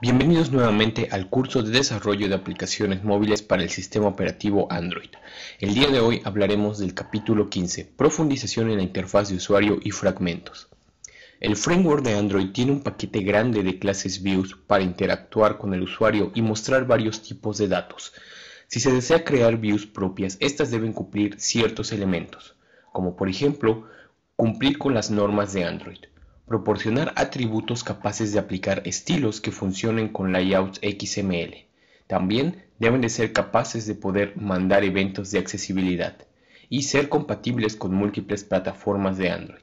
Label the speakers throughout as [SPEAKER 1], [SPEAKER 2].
[SPEAKER 1] Bienvenidos nuevamente al curso de desarrollo de aplicaciones móviles para el sistema operativo Android. El día de hoy hablaremos del capítulo 15, profundización en la interfaz de usuario y fragmentos. El framework de Android tiene un paquete grande de clases views para interactuar con el usuario y mostrar varios tipos de datos. Si se desea crear views propias, estas deben cumplir ciertos elementos, como por ejemplo, cumplir con las normas de Android, Proporcionar atributos capaces de aplicar estilos que funcionen con layouts XML. También deben de ser capaces de poder mandar eventos de accesibilidad y ser compatibles con múltiples plataformas de Android.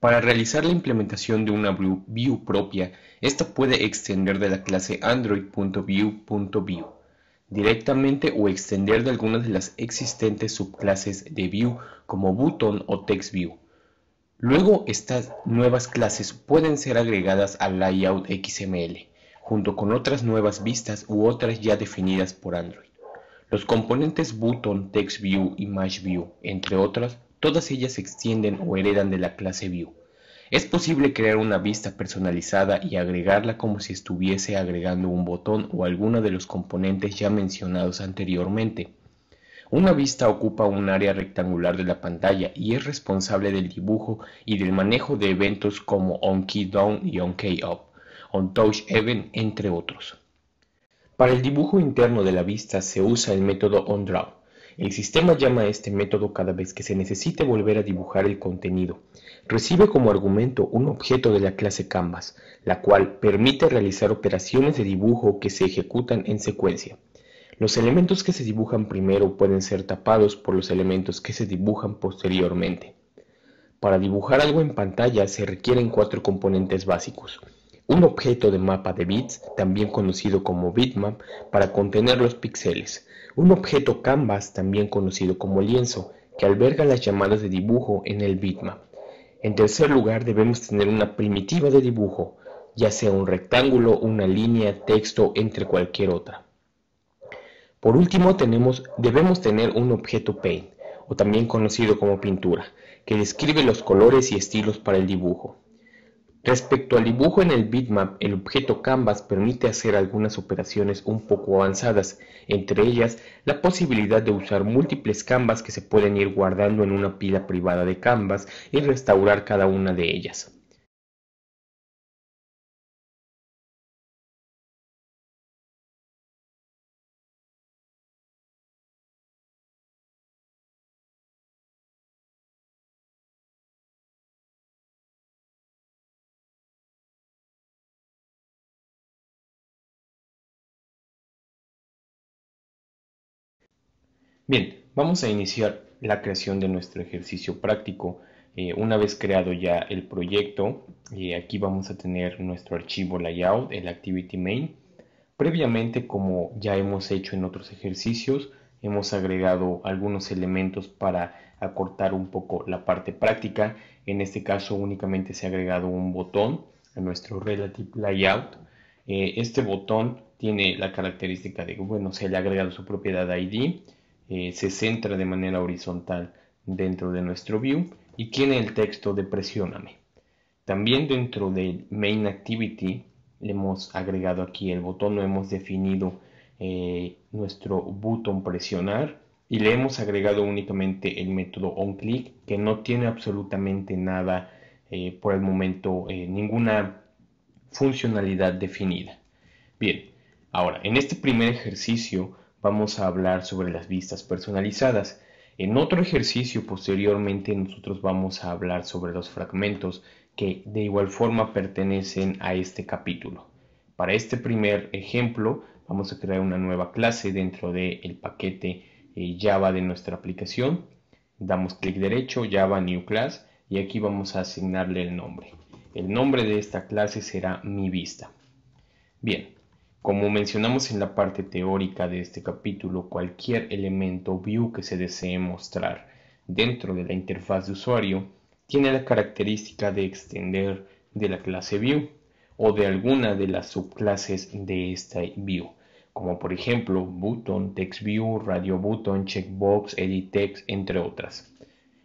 [SPEAKER 1] Para realizar la implementación de una view propia, esta puede extender de la clase android.view.view directamente o extender de algunas de las existentes subclases de view como button o TextView. Luego, estas nuevas clases pueden ser agregadas al layout XML, junto con otras nuevas vistas u otras ya definidas por Android. Los componentes Button, TextView, ImageView, entre otras, todas ellas se extienden o heredan de la clase View. Es posible crear una vista personalizada y agregarla como si estuviese agregando un botón o alguno de los componentes ya mencionados anteriormente. Una vista ocupa un área rectangular de la pantalla y es responsable del dibujo y del manejo de eventos como OnKeyDown y OnKeyUp, OnTouchEvent, entre otros. Para el dibujo interno de la vista se usa el método OnDraw. El sistema llama a este método cada vez que se necesite volver a dibujar el contenido. Recibe como argumento un objeto de la clase Canvas, la cual permite realizar operaciones de dibujo que se ejecutan en secuencia. Los elementos que se dibujan primero pueden ser tapados por los elementos que se dibujan posteriormente. Para dibujar algo en pantalla se requieren cuatro componentes básicos. Un objeto de mapa de bits, también conocido como bitmap, para contener los píxeles. Un objeto canvas, también conocido como lienzo, que alberga las llamadas de dibujo en el bitmap. En tercer lugar debemos tener una primitiva de dibujo, ya sea un rectángulo, una línea, texto, entre cualquier otra. Por último, debemos tener un objeto paint, o también conocido como pintura, que describe los colores y estilos para el dibujo. Respecto al dibujo en el bitmap, el objeto Canvas permite hacer algunas operaciones un poco avanzadas, entre ellas la posibilidad de usar múltiples Canvas que se pueden ir guardando en una pila privada de Canvas y restaurar cada una de ellas. Bien, vamos a iniciar la creación de nuestro ejercicio práctico. Eh, una vez creado ya el proyecto, eh, aquí vamos a tener nuestro archivo layout, el activity main. Previamente, como ya hemos hecho en otros ejercicios, hemos agregado algunos elementos para acortar un poco la parte práctica. En este caso únicamente se ha agregado un botón a nuestro relative layout. Eh, este botón tiene la característica de que, bueno, se le ha agregado su propiedad ID eh, se centra de manera horizontal dentro de nuestro view y tiene el texto de presióname. También dentro del main activity le hemos agregado aquí el botón, no hemos definido eh, nuestro botón presionar y le hemos agregado únicamente el método onClick que no tiene absolutamente nada eh, por el momento, ninguna funcionalidad definida. Bien, ahora en este primer ejercicio vamos a hablar sobre las vistas personalizadas. En otro ejercicio posteriormente nosotros vamos a hablar sobre los fragmentos que de igual forma pertenecen a este capítulo. Para este primer ejemplo vamos a crear una nueva clase dentro del el paquete eh, Java de nuestra aplicación. Damos clic derecho, Java New Class y aquí vamos a asignarle el nombre. El nombre de esta clase será mi vista. Bien, como mencionamos en la parte teórica de este capítulo, cualquier elemento view que se desee mostrar dentro de la interfaz de usuario tiene la característica de extender de la clase view o de alguna de las subclases de esta view, como por ejemplo button, text view, radio button, checkbox, edit text, entre otras.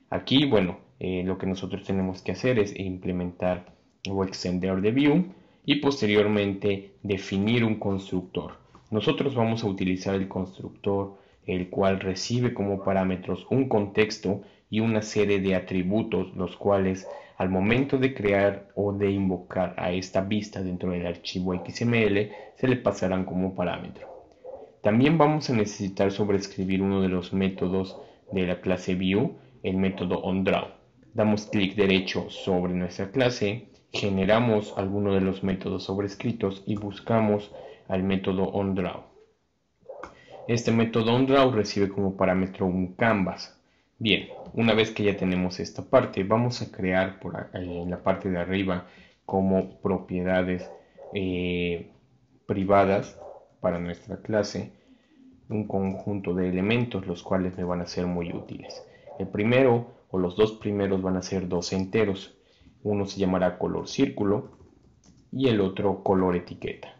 [SPEAKER 1] Aquí, bueno, eh, lo que nosotros tenemos que hacer es implementar o extender de view y posteriormente definir un constructor. Nosotros vamos a utilizar el constructor el cual recibe como parámetros un contexto y una serie de atributos los cuales al momento de crear o de invocar a esta vista dentro del archivo XML se le pasarán como parámetro. También vamos a necesitar sobreescribir uno de los métodos de la clase View, el método OnDraw. Damos clic derecho sobre nuestra clase, generamos alguno de los métodos sobrescritos y buscamos al método onDraw. Este método onDraw recibe como parámetro un canvas. Bien, una vez que ya tenemos esta parte, vamos a crear por, eh, en la parte de arriba como propiedades eh, privadas para nuestra clase un conjunto de elementos los cuales me van a ser muy útiles. El primero o los dos primeros van a ser dos enteros uno se llamará color círculo y el otro color etiqueta.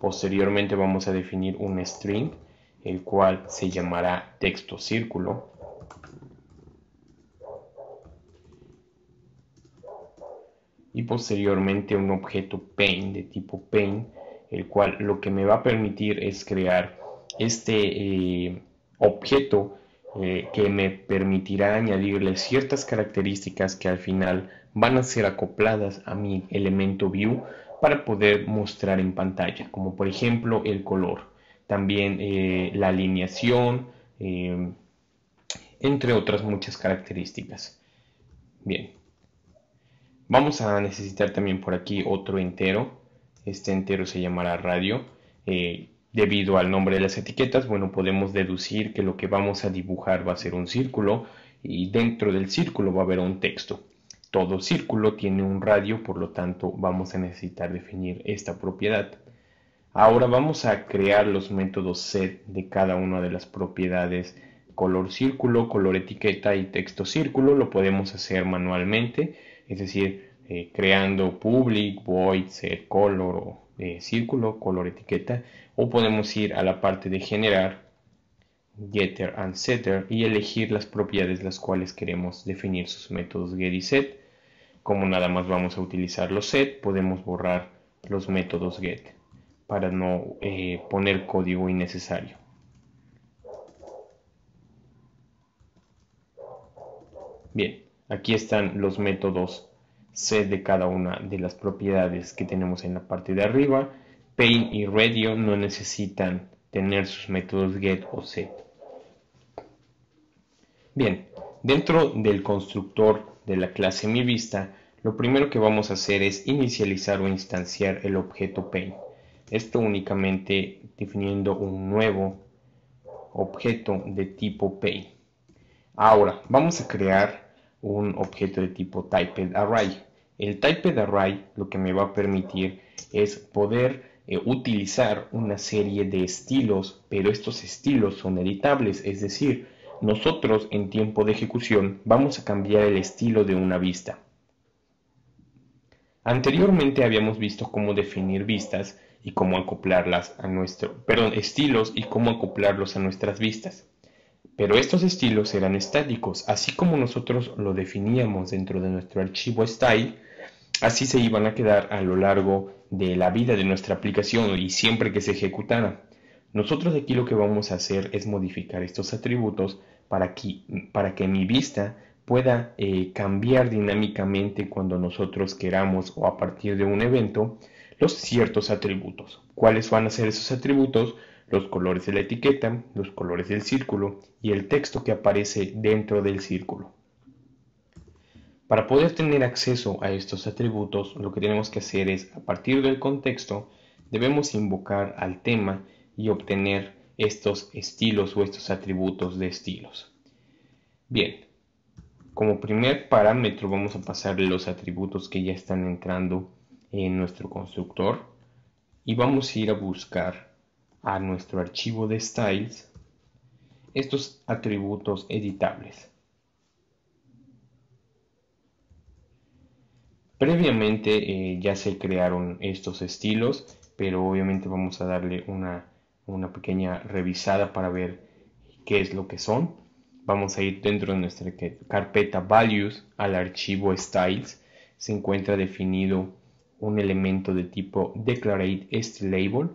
[SPEAKER 1] Posteriormente vamos a definir un string, el cual se llamará texto círculo. Y posteriormente un objeto paint de tipo paint, el cual lo que me va a permitir es crear este eh, objeto eh, que me permitirá añadirle ciertas características que al final van a ser acopladas a mi elemento view para poder mostrar en pantalla, como por ejemplo el color, también eh, la alineación, em, entre otras muchas características. Bien, vamos a necesitar también por aquí otro entero, este entero se llamará radio, eh, Debido al nombre de las etiquetas, bueno, podemos deducir que lo que vamos a dibujar va a ser un círculo y dentro del círculo va a haber un texto. Todo círculo tiene un radio, por lo tanto vamos a necesitar definir esta propiedad. Ahora vamos a crear los métodos set de cada una de las propiedades color círculo, color etiqueta y texto círculo. Lo podemos hacer manualmente, es decir, eh, creando public, void, set, color o círculo, color etiqueta, o podemos ir a la parte de generar, getter and setter y elegir las propiedades las cuales queremos definir sus métodos get y set. Como nada más vamos a utilizar los set, podemos borrar los métodos get para no eh, poner código innecesario. Bien, aquí están los métodos Set de cada una de las propiedades que tenemos en la parte de arriba. Paint y radio no necesitan tener sus métodos get o set. Bien, dentro del constructor de la clase mi vista, lo primero que vamos a hacer es inicializar o instanciar el objeto paint. Esto únicamente definiendo un nuevo objeto de tipo paint. Ahora, vamos a crear un objeto de tipo TypedArray. El type de array lo que me va a permitir es poder eh, utilizar una serie de estilos, pero estos estilos son editables, es decir, nosotros en tiempo de ejecución vamos a cambiar el estilo de una vista. Anteriormente habíamos visto cómo definir vistas y cómo acoplarlas a nuestro, perdón, estilos y cómo acoplarlos a nuestras vistas. Pero estos estilos eran estáticos, así como nosotros lo definíamos dentro de nuestro archivo style, Así se iban a quedar a lo largo de la vida de nuestra aplicación y siempre que se ejecutara. Nosotros aquí lo que vamos a hacer es modificar estos atributos para que, para que mi vista pueda eh, cambiar dinámicamente cuando nosotros queramos o a partir de un evento los ciertos atributos. ¿Cuáles van a ser esos atributos? Los colores de la etiqueta, los colores del círculo y el texto que aparece dentro del círculo. Para poder tener acceso a estos atributos, lo que tenemos que hacer es, a partir del contexto, debemos invocar al tema y obtener estos estilos o estos atributos de estilos. Bien, como primer parámetro vamos a pasar los atributos que ya están entrando en nuestro constructor y vamos a ir a buscar a nuestro archivo de styles estos atributos editables. Previamente eh, ya se crearon estos estilos, pero obviamente vamos a darle una, pequeña revisada para ver qué es lo que son. Vamos a ir dentro de nuestra carpeta values al archivo styles. Se encuentra definido un elemento de tipo declarate label,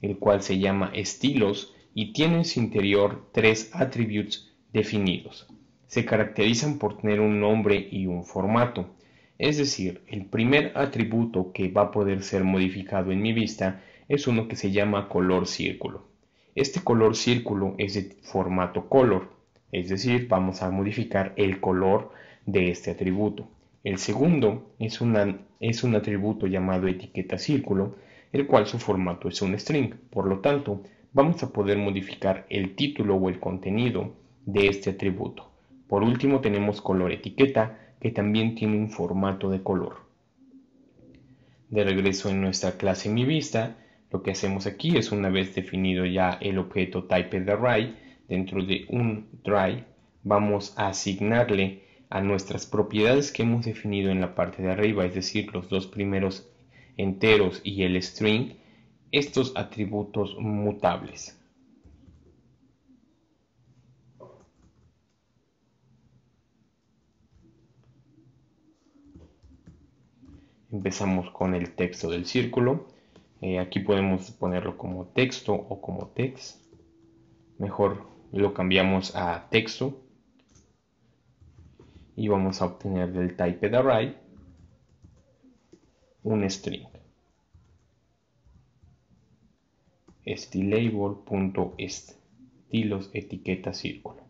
[SPEAKER 1] el cual se llama estilos y tiene en su interior tres attributes definidos. Se caracterizan por tener un nombre y un formato. Es decir, el primer atributo que va a poder ser modificado en mi vista es uno que se llama color círculo. Este color círculo es de formato color, es decir, vamos a modificar el color de este atributo. El segundo es, es un atributo llamado etiqueta círculo, el cual su formato es un string, por lo tanto, vamos a poder modificar el título o el contenido de este atributo. Por último tenemos color etiqueta, también tiene un formato de color. De regreso en nuestra clase Mi Vista, lo que hacemos aquí es una vez definido ya el objeto type de array dentro de un dry, vamos a asignarle a nuestras propiedades que hemos definido en la parte de arriba, es decir, los dos primeros enteros y el string, estos atributos mutables. Empezamos con el texto del círculo. Eh, aquí podemos ponerlo como texto o como text. Mejor lo cambiamos a texto. Y vamos a obtener del type de array un string. estilos etiqueta círculo.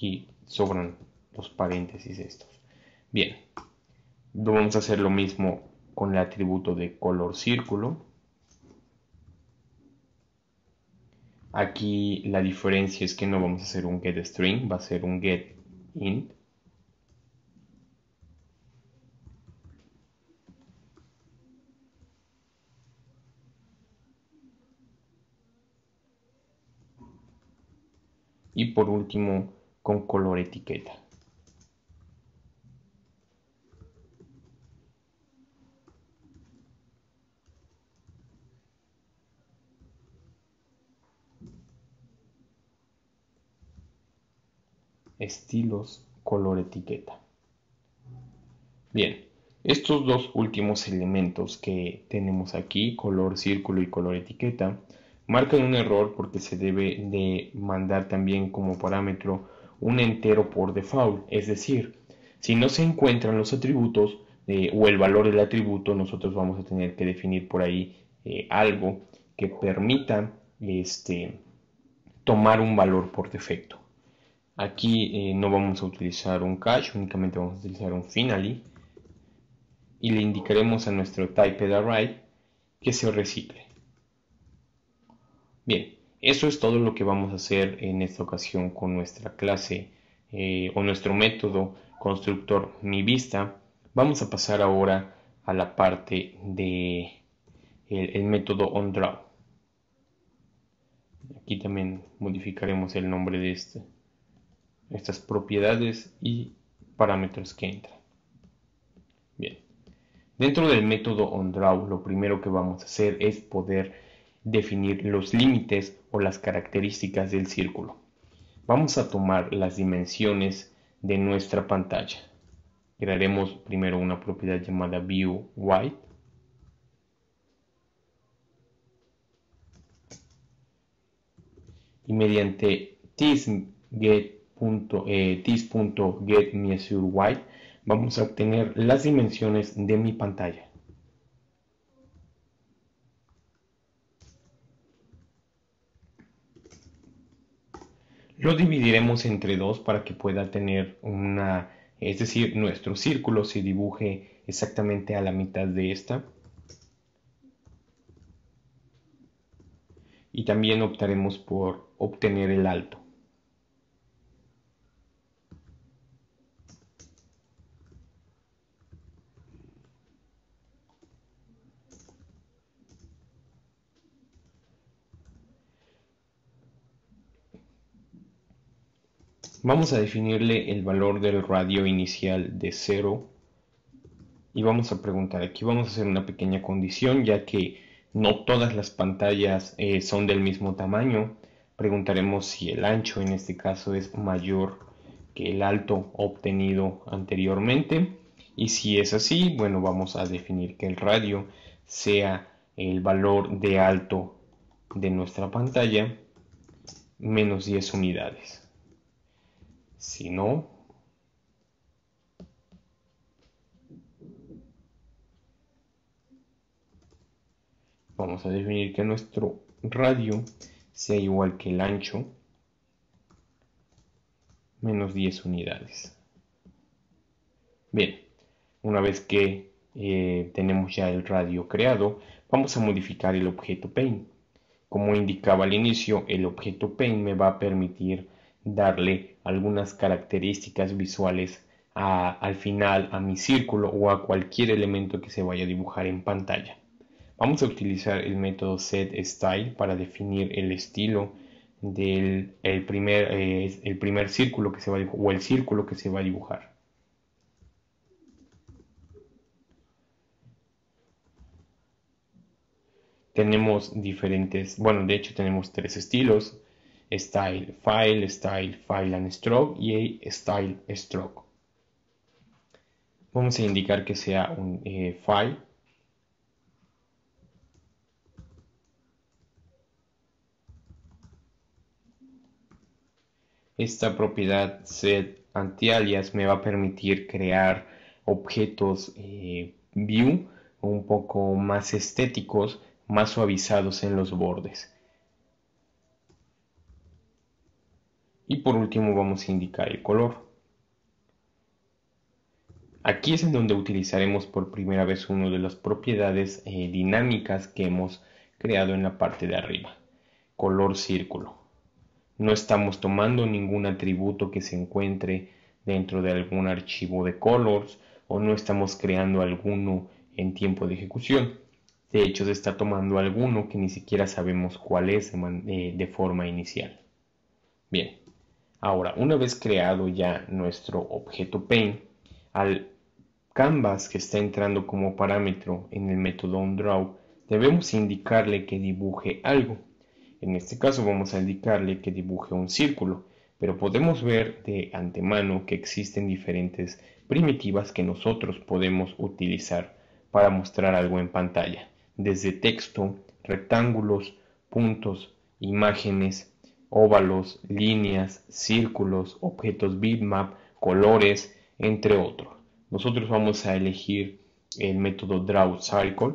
[SPEAKER 1] Aquí sobran los paréntesis estos. Bien, vamos a hacer lo mismo con el atributo de color círculo. Aquí la diferencia es que no vamos a hacer un get string, va a ser un get int. Y por último, con color etiqueta. Estilos color etiqueta. Bien, estos dos últimos elementos que tenemos aquí, color círculo y color etiqueta, marcan un error porque se debe de mandar también como parámetro un entero por default, es decir, si no se encuentran los atributos eh, o el valor del atributo, nosotros vamos a tener que definir por ahí eh, algo que permita este, tomar un valor por defecto. Aquí eh, no vamos a utilizar un cache, únicamente vamos a utilizar un finally y le indicaremos a nuestro type array que se recicle. Bien, eso es todo lo que vamos a hacer en esta ocasión con nuestra clase eh, o nuestro método constructor mi vista. Vamos a pasar ahora a la parte de el, método onDraw. Aquí también modificaremos el nombre de este, estas propiedades y parámetros que entran. Bien, dentro del método onDraw lo primero que vamos a hacer es poder definir los límites o las características del círculo. Vamos a tomar las dimensiones de nuestra pantalla. Crearemos primero una propiedad llamada view white. Y mediante this.getMeasureWhite eh, vamos a obtener las dimensiones de mi pantalla. Lo dividiremos entre dos para que pueda tener una, es decir, nuestro círculo se dibuje exactamente a la mitad de esta. Y también optaremos por obtener el alto. Vamos a definirle el valor del radio inicial de 0 y vamos a preguntar aquí, vamos a hacer una pequeña condición ya que no todas las pantallas eh, son del mismo tamaño. Preguntaremos si el ancho en este caso es mayor que el alto obtenido anteriormente. Y si es así, bueno, vamos a definir que el radio sea el valor de alto de nuestra pantalla menos 10 unidades. Si no, vamos a definir que nuestro radio sea igual que el ancho menos 10 unidades. Bien, una vez que eh, tenemos ya el radio creado, vamos a modificar el objeto Paint. Como indicaba al inicio, el objeto Paint me va a permitir darle algunas características visuales al final a mi círculo o a cualquier elemento que se vaya a dibujar en pantalla. Vamos a utilizar el método setStyle para definir el estilo del primer, eh, el primer círculo que se va a dibujar, o el círculo que se va a dibujar. Tenemos diferentes, bueno, de hecho tenemos tres estilos style, file, style, file and stroke y style stroke. Vamos a indicar que sea un eh, file. Esta propiedad set alias me va a permitir crear objetos eh, view un poco más estéticos, más suavizados en los bordes. Y por último vamos a indicar el color. Aquí es en donde utilizaremos por primera vez una de las propiedades eh, dinámicas que hemos creado en la parte de arriba. Color círculo. No estamos tomando ningún atributo que se encuentre dentro de algún archivo de colors o no estamos creando alguno en tiempo de ejecución. De hecho, se está tomando alguno que ni siquiera sabemos cuál es de eh, forma inicial. Bien. Ahora, una vez creado ya nuestro objeto paint, al canvas que está entrando como parámetro en el método onDraw, debemos indicarle que dibuje algo. En este caso vamos a indicarle que dibuje un círculo, pero podemos ver de antemano que existen diferentes primitivas que nosotros podemos utilizar para mostrar algo en pantalla, desde texto, rectángulos, puntos, imágenes, óvalos, líneas, círculos, objetos bitmap, colores, entre otros. Nosotros vamos a elegir el método draw Cycle.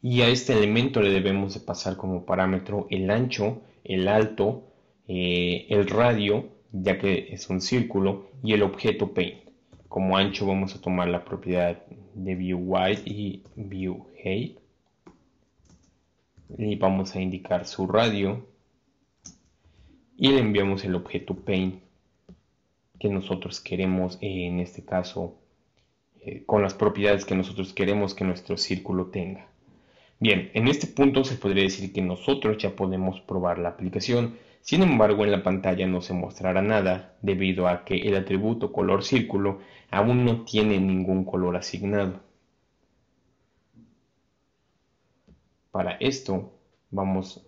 [SPEAKER 1] y a este elemento le debemos de pasar como parámetro el ancho, el alto, eh, el radio, ya que es un círculo, y el objeto paint. Como ancho vamos a tomar la propiedad de view y view height y vamos a indicar su radio y le enviamos el objeto paint que nosotros queremos eh, en este caso eh, con las propiedades que nosotros queremos que nuestro círculo tenga. Bien, en este punto se podría decir que nosotros ya podemos probar la aplicación, sin embargo en la pantalla no se mostrará nada debido a que el atributo color círculo aún no tiene ningún color asignado. Para esto vamos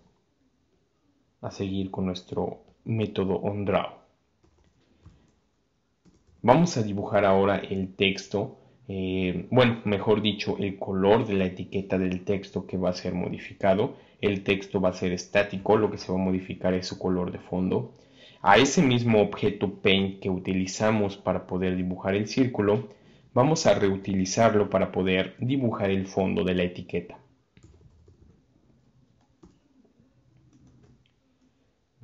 [SPEAKER 1] a seguir con nuestro método OnDraw. Vamos a dibujar ahora el texto, eh, bueno, mejor dicho, el color de la etiqueta del texto que va a ser modificado. El texto va a ser estático, lo que se va a modificar es su color de fondo. A ese mismo objeto paint que utilizamos para poder dibujar el círculo, vamos a reutilizarlo para poder dibujar el fondo de la etiqueta.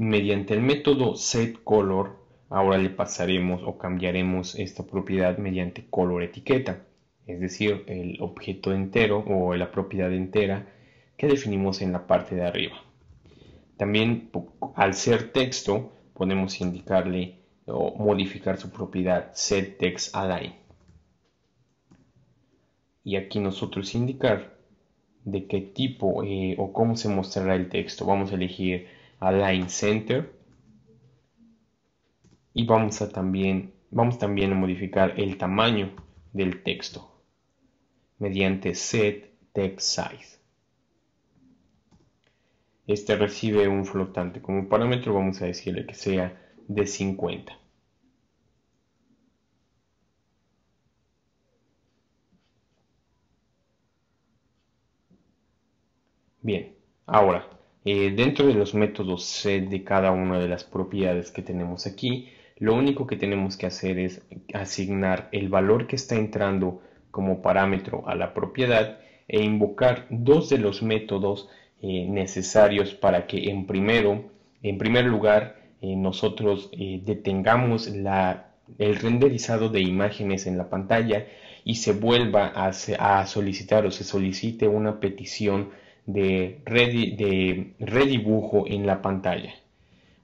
[SPEAKER 1] mediante el método setColor, ahora le pasaremos o cambiaremos esta propiedad mediante color etiqueta, es decir, el objeto entero o la propiedad entera que definimos en la parte de arriba. También al ser texto podemos indicarle o modificar su propiedad setTextAlign. Y aquí nosotros indicar de qué tipo eh, o cómo se mostrará el texto. Vamos a elegir Align Center. Y vamos a también, vamos también a modificar el tamaño del texto mediante set text size. Este recibe un flotante como parámetro, vamos a decirle que sea de 50. Bien, ahora eh, dentro de los métodos set de cada una de las propiedades que tenemos aquí, lo único que tenemos que hacer es asignar el valor que está entrando como parámetro a la propiedad e invocar dos de los métodos eh, necesarios para que en, primero, en primer lugar eh, nosotros detengamos el renderizado de imágenes en la pantalla y se vuelva a, a solicitar o se solicite una petición de, redibujo en la pantalla.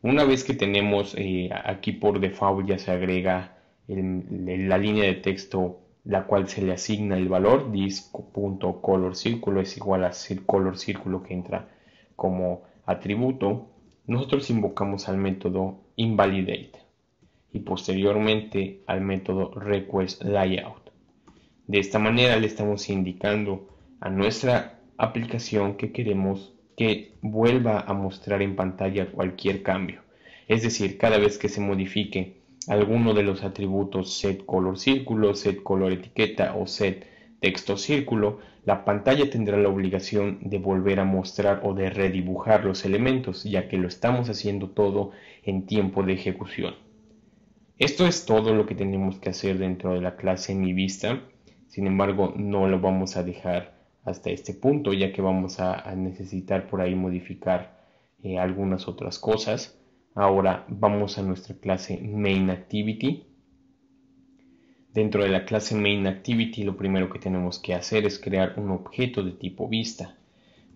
[SPEAKER 1] Una vez que tenemos eh, aquí por default ya se agrega la línea de texto la cual se le asigna el valor disco.colorCírculo es igual a color círculo que entra como atributo. Nosotros invocamos al método invalidate y posteriormente al método requestLayout. De esta manera le estamos indicando a nuestra aplicación que queremos que vuelva a mostrar en pantalla cualquier cambio. Es decir, cada vez que se modifique alguno de los atributos set color círculo, set color etiqueta o set texto círculo, la pantalla tendrá la obligación de volver a mostrar o de redibujar los elementos, ya que lo estamos haciendo todo en tiempo de ejecución. Esto es todo lo que tenemos que hacer dentro de la clase mi vista, sin embargo no lo vamos a dejar hasta este punto, ya que vamos a, necesitar por ahí modificar eh, algunas otras cosas. Ahora vamos a nuestra clase main activity. Dentro de la clase main activity lo primero que tenemos que hacer es crear un objeto de tipo vista,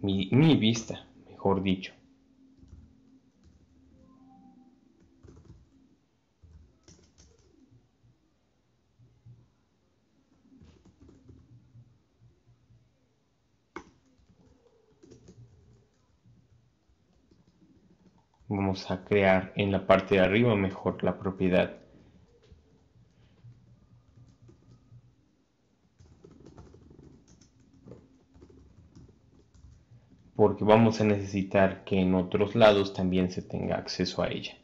[SPEAKER 1] mi vista, mejor dicho. vamos a crear en la parte de arriba mejor la propiedad. porque vamos a necesitar que en otros lados también se tenga acceso a ella.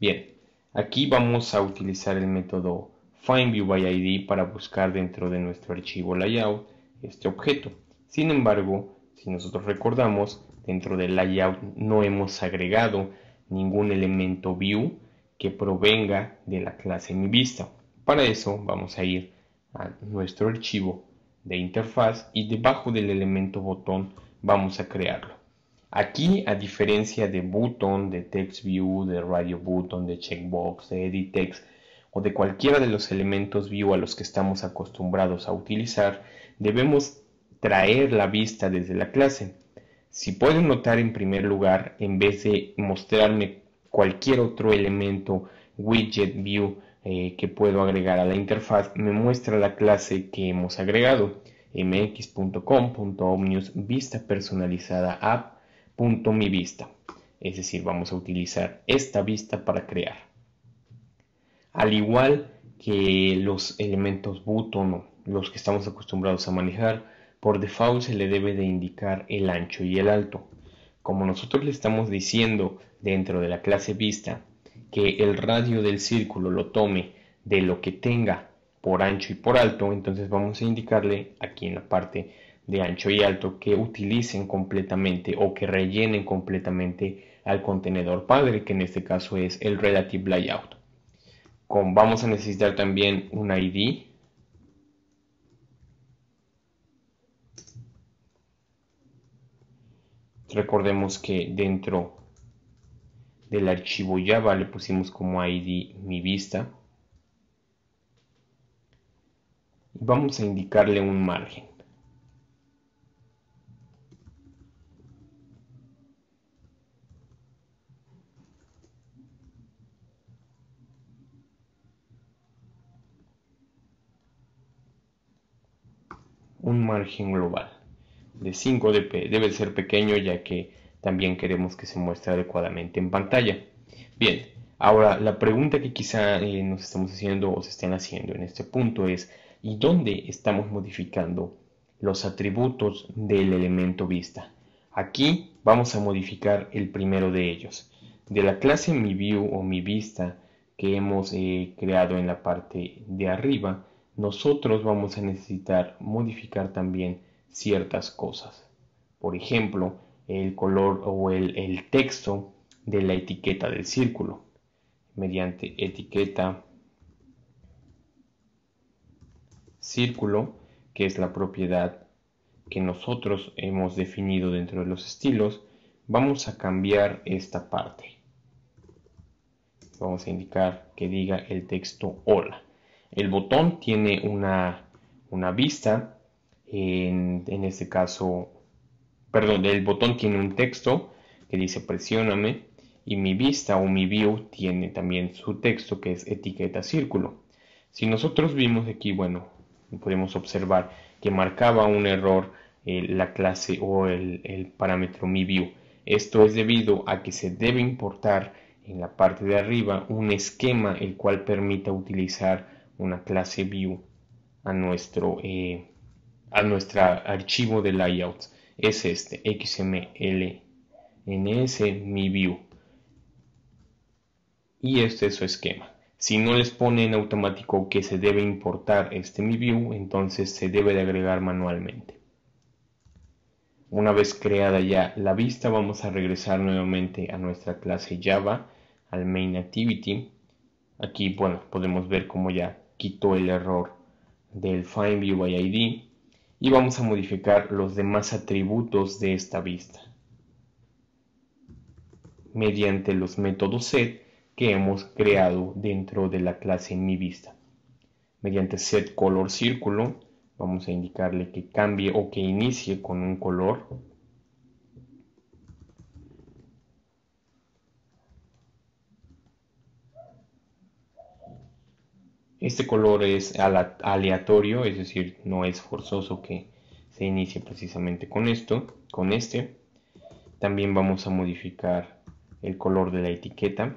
[SPEAKER 1] Bien, aquí vamos a utilizar el método findViewById para buscar dentro de nuestro archivo layout este objeto. Sin embargo, si nosotros recordamos, Dentro del layout no hemos agregado ningún elemento view que provenga de la clase mi vista. Para eso vamos a ir a nuestro archivo de interfaz y debajo del elemento botón vamos a crearlo. Aquí, a diferencia de button, de text view, de radio button, de checkbox, de edit text o de cualquiera de los elementos view a los que estamos acostumbrados a utilizar, debemos traer la vista desde la clase. Si pueden notar en primer lugar, en vez de mostrarme cualquier otro elemento, widget, view, eh, que puedo agregar a la interfaz, me muestra la clase que hemos agregado, mx.com.omnius vista personalizada app.mi vista. Es decir, vamos a utilizar esta vista para crear. Al igual que los elementos button, los que estamos acostumbrados a manejar, por default se le debe de indicar el ancho y el alto. Como nosotros le estamos diciendo dentro de la clase vista que el radio del círculo lo tome de lo que tenga por ancho y por alto, entonces vamos a indicarle aquí en la parte de ancho y alto que utilicen completamente o que rellenen completamente al contenedor padre, que en este caso es el relative layout. vamos a necesitar también un ID recordemos que dentro del archivo Java le pusimos como ID mi vista. Y vamos a indicarle un margen. Un margen global de 5 debe ser pequeño ya que también queremos que se muestre adecuadamente en pantalla. Bien, ahora la pregunta que quizá eh, nos estamos haciendo o se estén haciendo en este punto es ¿y dónde estamos modificando los atributos del elemento vista? Aquí vamos a modificar el primero de ellos. De la clase mi view o mi vista que hemos eh, creado en la parte de arriba, nosotros vamos a necesitar modificar también ciertas cosas. Por ejemplo, el color o el, texto de la etiqueta del círculo. Mediante etiqueta círculo, que es la propiedad que nosotros hemos definido dentro de los estilos, vamos a cambiar esta parte. Vamos a indicar que diga el texto hola. El botón tiene una, una vista en, este caso, perdón, el botón tiene un texto que dice presióname y mi vista o mi view tiene también su texto que es etiqueta círculo. Si nosotros vimos aquí, bueno, podemos observar que marcaba un error eh, la clase o el, parámetro mi view. Esto es debido a que se debe importar en la parte de arriba un esquema el cual permita utilizar una clase view a nuestro eh, a nuestro archivo de layouts es este ns mi view y este es su esquema si no les pone en automático que se debe importar este mi view entonces se debe de agregar manualmente una vez creada ya la vista vamos a regresar nuevamente a nuestra clase java al main activity aquí bueno podemos ver como ya quitó el error del find view by id y vamos a modificar los demás atributos de esta vista mediante los métodos set que hemos creado dentro de la clase mi vista. Mediante set color círculo vamos a indicarle que cambie o que inicie con un color Este color es aleatorio, es decir, no es forzoso que se inicie precisamente con esto, con este. También vamos a modificar el color de la etiqueta.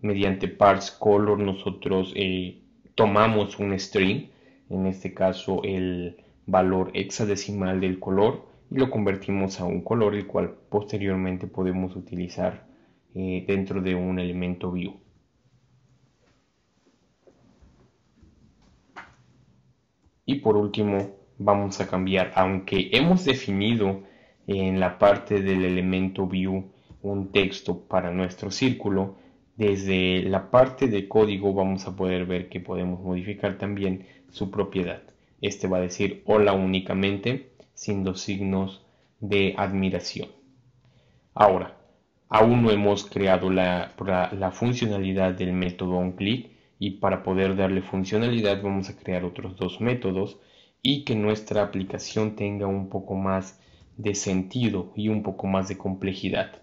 [SPEAKER 1] Mediante parts color nosotros eh, tomamos un string, en este caso el valor hexadecimal del color, y lo convertimos a un color el cual posteriormente podemos utilizar eh, dentro de un elemento View. Y por último vamos a cambiar, aunque hemos definido en la parte del elemento view un texto para nuestro círculo, desde la parte de código vamos a poder ver que podemos modificar también su propiedad. Este va a decir hola únicamente siendo signos de admiración. Ahora, aún no hemos creado la, funcionalidad del método onClick y para poder darle funcionalidad vamos a crear otros dos métodos y que nuestra aplicación tenga un poco más de sentido y un poco más de complejidad.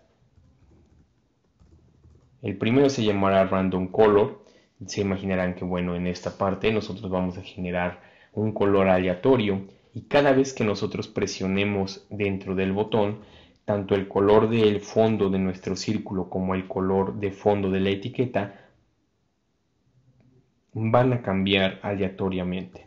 [SPEAKER 1] El primero se llamará random color. Se imaginarán que bueno, en esta parte nosotros vamos a generar un color aleatorio y cada vez que nosotros presionemos dentro del botón, tanto el color del fondo de nuestro círculo como el color de fondo de la etiqueta van a cambiar aleatoriamente.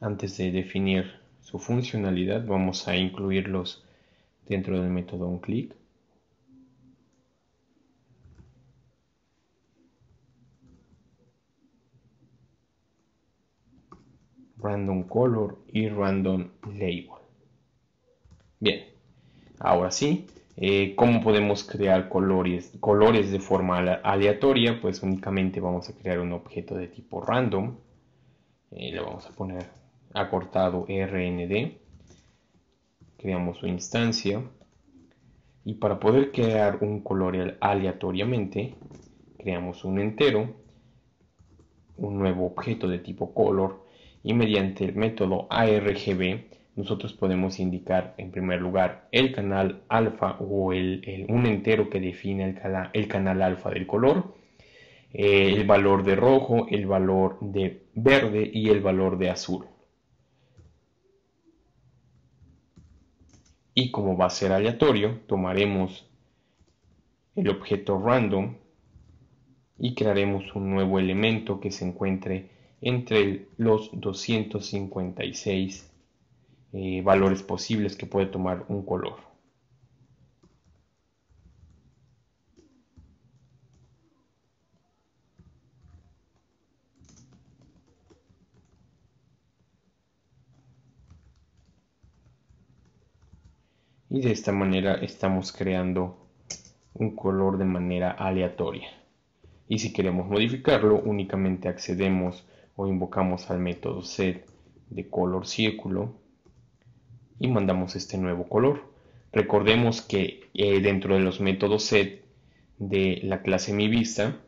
[SPEAKER 1] Antes de definir su funcionalidad vamos a incluirlos dentro del método onClick. random color y random label. Bien, ahora sí, como eh, ¿cómo podemos crear colores, colores de forma aleatoria? Pues únicamente vamos a crear un objeto de tipo random. Eh, le vamos a poner acortado RND. Creamos su instancia. Y para poder crear un color aleatoriamente, creamos un entero, un nuevo objeto de tipo color y mediante el método ARGB nosotros podemos indicar en primer lugar el canal alfa o el, un entero que define el, el canal alfa del color, eh, el valor de rojo, el valor de verde y el valor de azul. Y como va a ser aleatorio, tomaremos el objeto random y crearemos un nuevo elemento que se encuentre entre los 256 eh, valores posibles que puede tomar un color. y de esta manera estamos creando un color de manera aleatoria y si queremos modificarlo únicamente accedemos o invocamos al método set de color círculo y mandamos este nuevo color. Recordemos que eh, dentro de los métodos set de la clase mi vista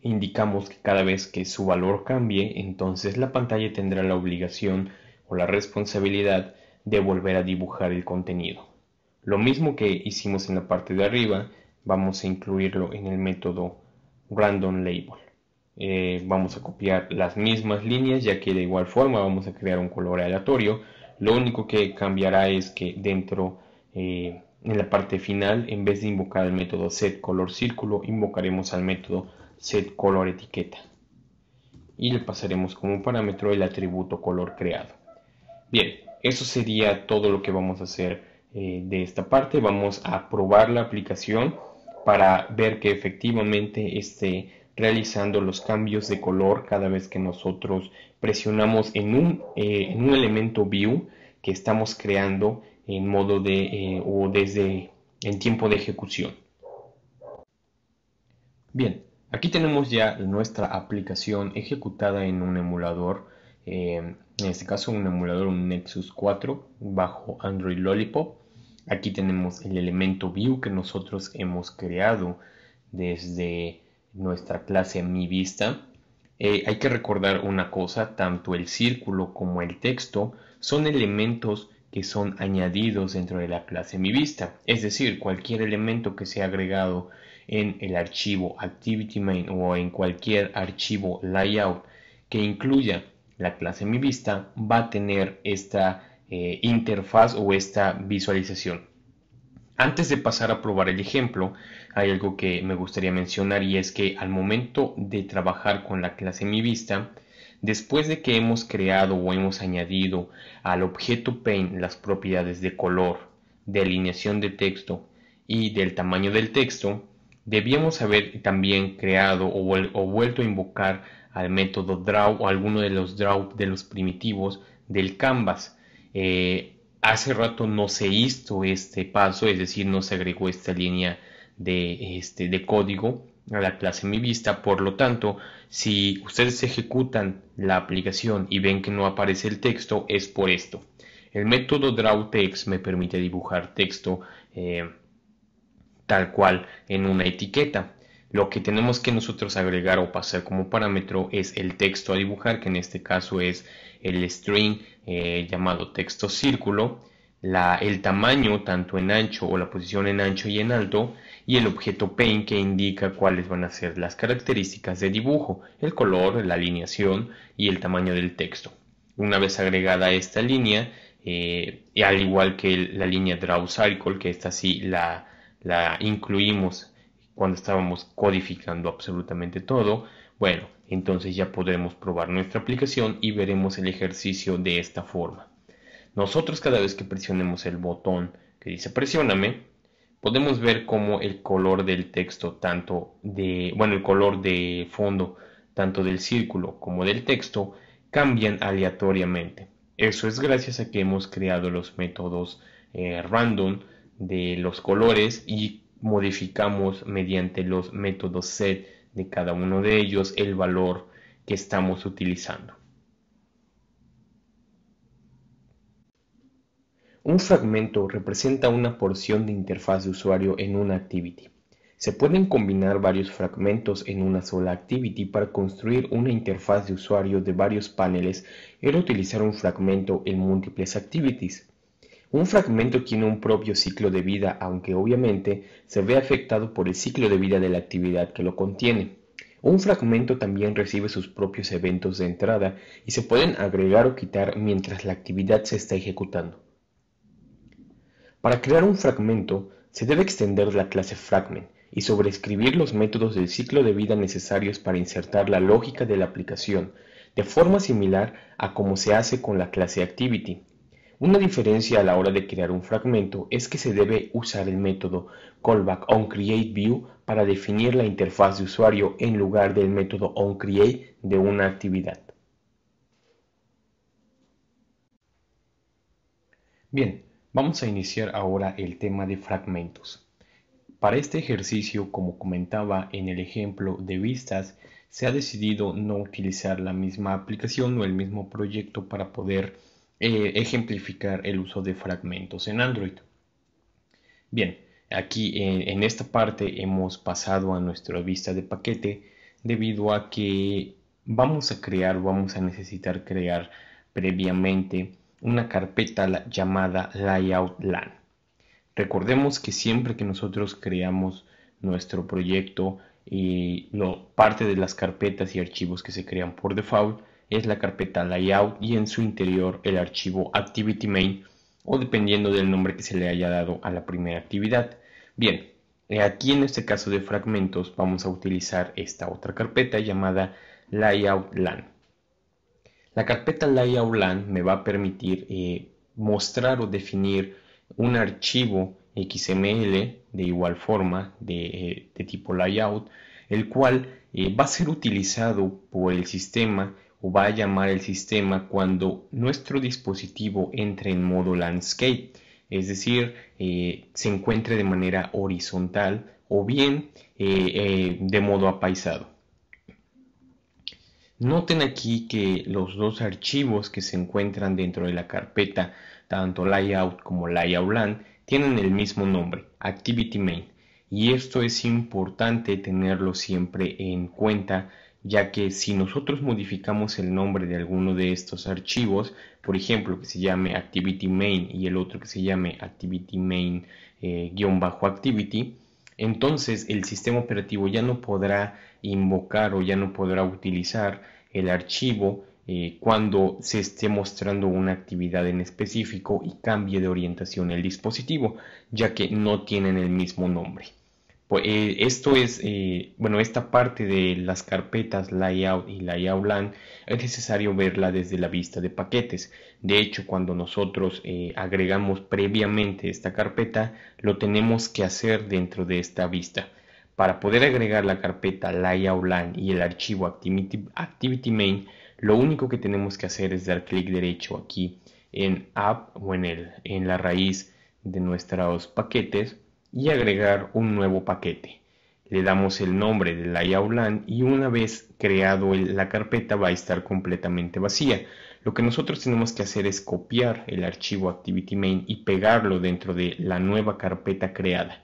[SPEAKER 1] indicamos que cada vez que su valor cambie, entonces la pantalla tendrá la obligación o la responsabilidad de volver a dibujar el contenido. Lo mismo que hicimos en la parte de arriba, vamos a incluirlo en el método random label. Eh, vamos a copiar las mismas líneas ya que de igual forma vamos a crear un color aleatorio lo único que cambiará es que dentro eh, en la parte final en vez de invocar el método círculo invocaremos al método setColorEtiqueta y le pasaremos como parámetro el atributo color creado bien eso sería todo lo que vamos a hacer eh, de esta parte vamos a probar la aplicación para ver que efectivamente este realizando los cambios de color cada vez que nosotros presionamos en un, eh, un elemento view que estamos creando en modo de eh, o desde en tiempo de ejecución. Bien, aquí tenemos ya nuestra aplicación ejecutada en un emulador, eh, en este caso un emulador Nexus 4 bajo Android Lollipop. Aquí tenemos el elemento view que nosotros hemos creado desde nuestra clase Mi Vista, eh, hay que recordar una cosa, tanto el círculo como el texto son elementos que son añadidos dentro de la clase Mi Vista, es decir, cualquier elemento que sea agregado en el archivo ActivityMain o en cualquier archivo layout que incluya la clase Mi Vista va a tener esta eh, interfaz o esta visualización. Antes de pasar a probar el ejemplo, hay algo que me gustaría mencionar y es que al momento de trabajar con la clase mi vista, después de que hemos creado o hemos añadido al objeto paint las propiedades de color, de alineación de texto y del tamaño del texto, debíamos haber también creado o, vuelto a invocar al método draw o alguno de los draw de los primitivos del canvas. Eh, hace rato no se hizo este paso, es decir, no se agregó esta línea de, este, de código a la clase mi vista. Por lo tanto, si ustedes ejecutan la aplicación y ven que no aparece el texto, es por esto. El método drawText me permite dibujar texto eh, tal cual en una etiqueta. Lo que tenemos que nosotros agregar o pasar como parámetro es el texto a dibujar, que en este caso es el string eh, llamado texto círculo el tamaño tanto en ancho o la posición en ancho y en alto y el objeto paint que indica cuáles van a ser las características de dibujo, el color, la alineación y el tamaño del texto. Una vez agregada esta línea, eh, al igual que la línea draw Cycle que esta sí la, la incluimos cuando estábamos codificando absolutamente todo, bueno, entonces ya podremos probar nuestra aplicación y veremos el ejercicio de esta forma. Nosotros cada vez que presionemos el botón que dice presióname, podemos ver cómo el color del texto, tanto de, bueno, el color de fondo, tanto del círculo como del texto, cambian aleatoriamente. Eso es gracias a que hemos creado los métodos eh, random de los colores y modificamos mediante los métodos set de cada uno de ellos el valor que estamos utilizando. Un fragmento representa una porción de interfaz de usuario en una activity. Se pueden combinar varios fragmentos en una sola activity para construir una interfaz de usuario de varios paneles y utilizar un fragmento en múltiples activities. Un fragmento tiene un propio ciclo de vida, aunque obviamente se ve afectado por el ciclo de vida de la actividad que lo contiene. Un fragmento también recibe sus propios eventos de entrada y se pueden agregar o quitar mientras la actividad se está ejecutando. Para crear un fragmento, se debe extender la clase fragment y sobreescribir los métodos del ciclo de vida necesarios para insertar la lógica de la aplicación, de forma similar a como se hace con la clase activity. Una diferencia a la hora de crear un fragmento es que se debe usar el método callback onCreateView para definir la interfaz de usuario en lugar del método onCreate de una actividad. Bien, Vamos a iniciar ahora el tema de fragmentos. Para este ejercicio, como comentaba en el ejemplo de vistas, se ha decidido no utilizar la misma aplicación o el mismo proyecto para poder eh, ejemplificar el uso de fragmentos en Android. Bien, aquí eh, en esta parte hemos pasado a nuestra vista de paquete debido a que vamos a crear, vamos a necesitar crear previamente una carpeta llamada Layout LAN. Recordemos que siempre que nosotros creamos nuestro proyecto y parte de las carpetas y archivos que se crean por default es la carpeta Layout y en su interior el archivo Activity Main o dependiendo del nombre que se le haya dado a la primera actividad. Bien, eh, aquí en este caso de fragmentos vamos a utilizar esta otra carpeta llamada Layout LAN. La carpeta layoutland me va a permitir eh, mostrar o definir un archivo XML de igual forma eh, de, tipo layout, el cual eh, va a ser utilizado por el sistema o va a llamar el sistema cuando nuestro dispositivo entre en modo landscape, es decir, se encuentre de manera horizontal o bien de modo apaisado. Noten aquí que los dos archivos que se encuentran dentro de la carpeta, tanto layout como layoutland, tienen el mismo nombre, activity main. Y esto es importante tenerlo siempre en cuenta, ya que si nosotros modificamos el nombre de alguno de estos archivos, por ejemplo, que se llame activity_main y el otro que se llame activity eh, activity entonces el sistema operativo ya no podrá invocar o ya no podrá utilizar el archivo eh, cuando se esté mostrando una actividad en específico y cambie de orientación el dispositivo, ya que no tienen el mismo nombre. Pues, eh, esto es, eh, bueno, esta parte de las carpetas layout y layout LAN es necesario verla desde la vista de paquetes. De hecho, cuando nosotros agregamos previamente esta carpeta, lo tenemos que hacer dentro de esta vista. Para poder agregar la carpeta layoutland y el archivo activity, main, lo único que tenemos que hacer es dar clic derecho aquí en app o en, el, en la raíz de nuestros paquetes y agregar un nuevo paquete. Le damos el nombre de LiaoLAN y una vez creado la carpeta va a estar completamente vacía. Lo que nosotros tenemos que hacer es copiar el archivo activity main y pegarlo dentro de la nueva carpeta creada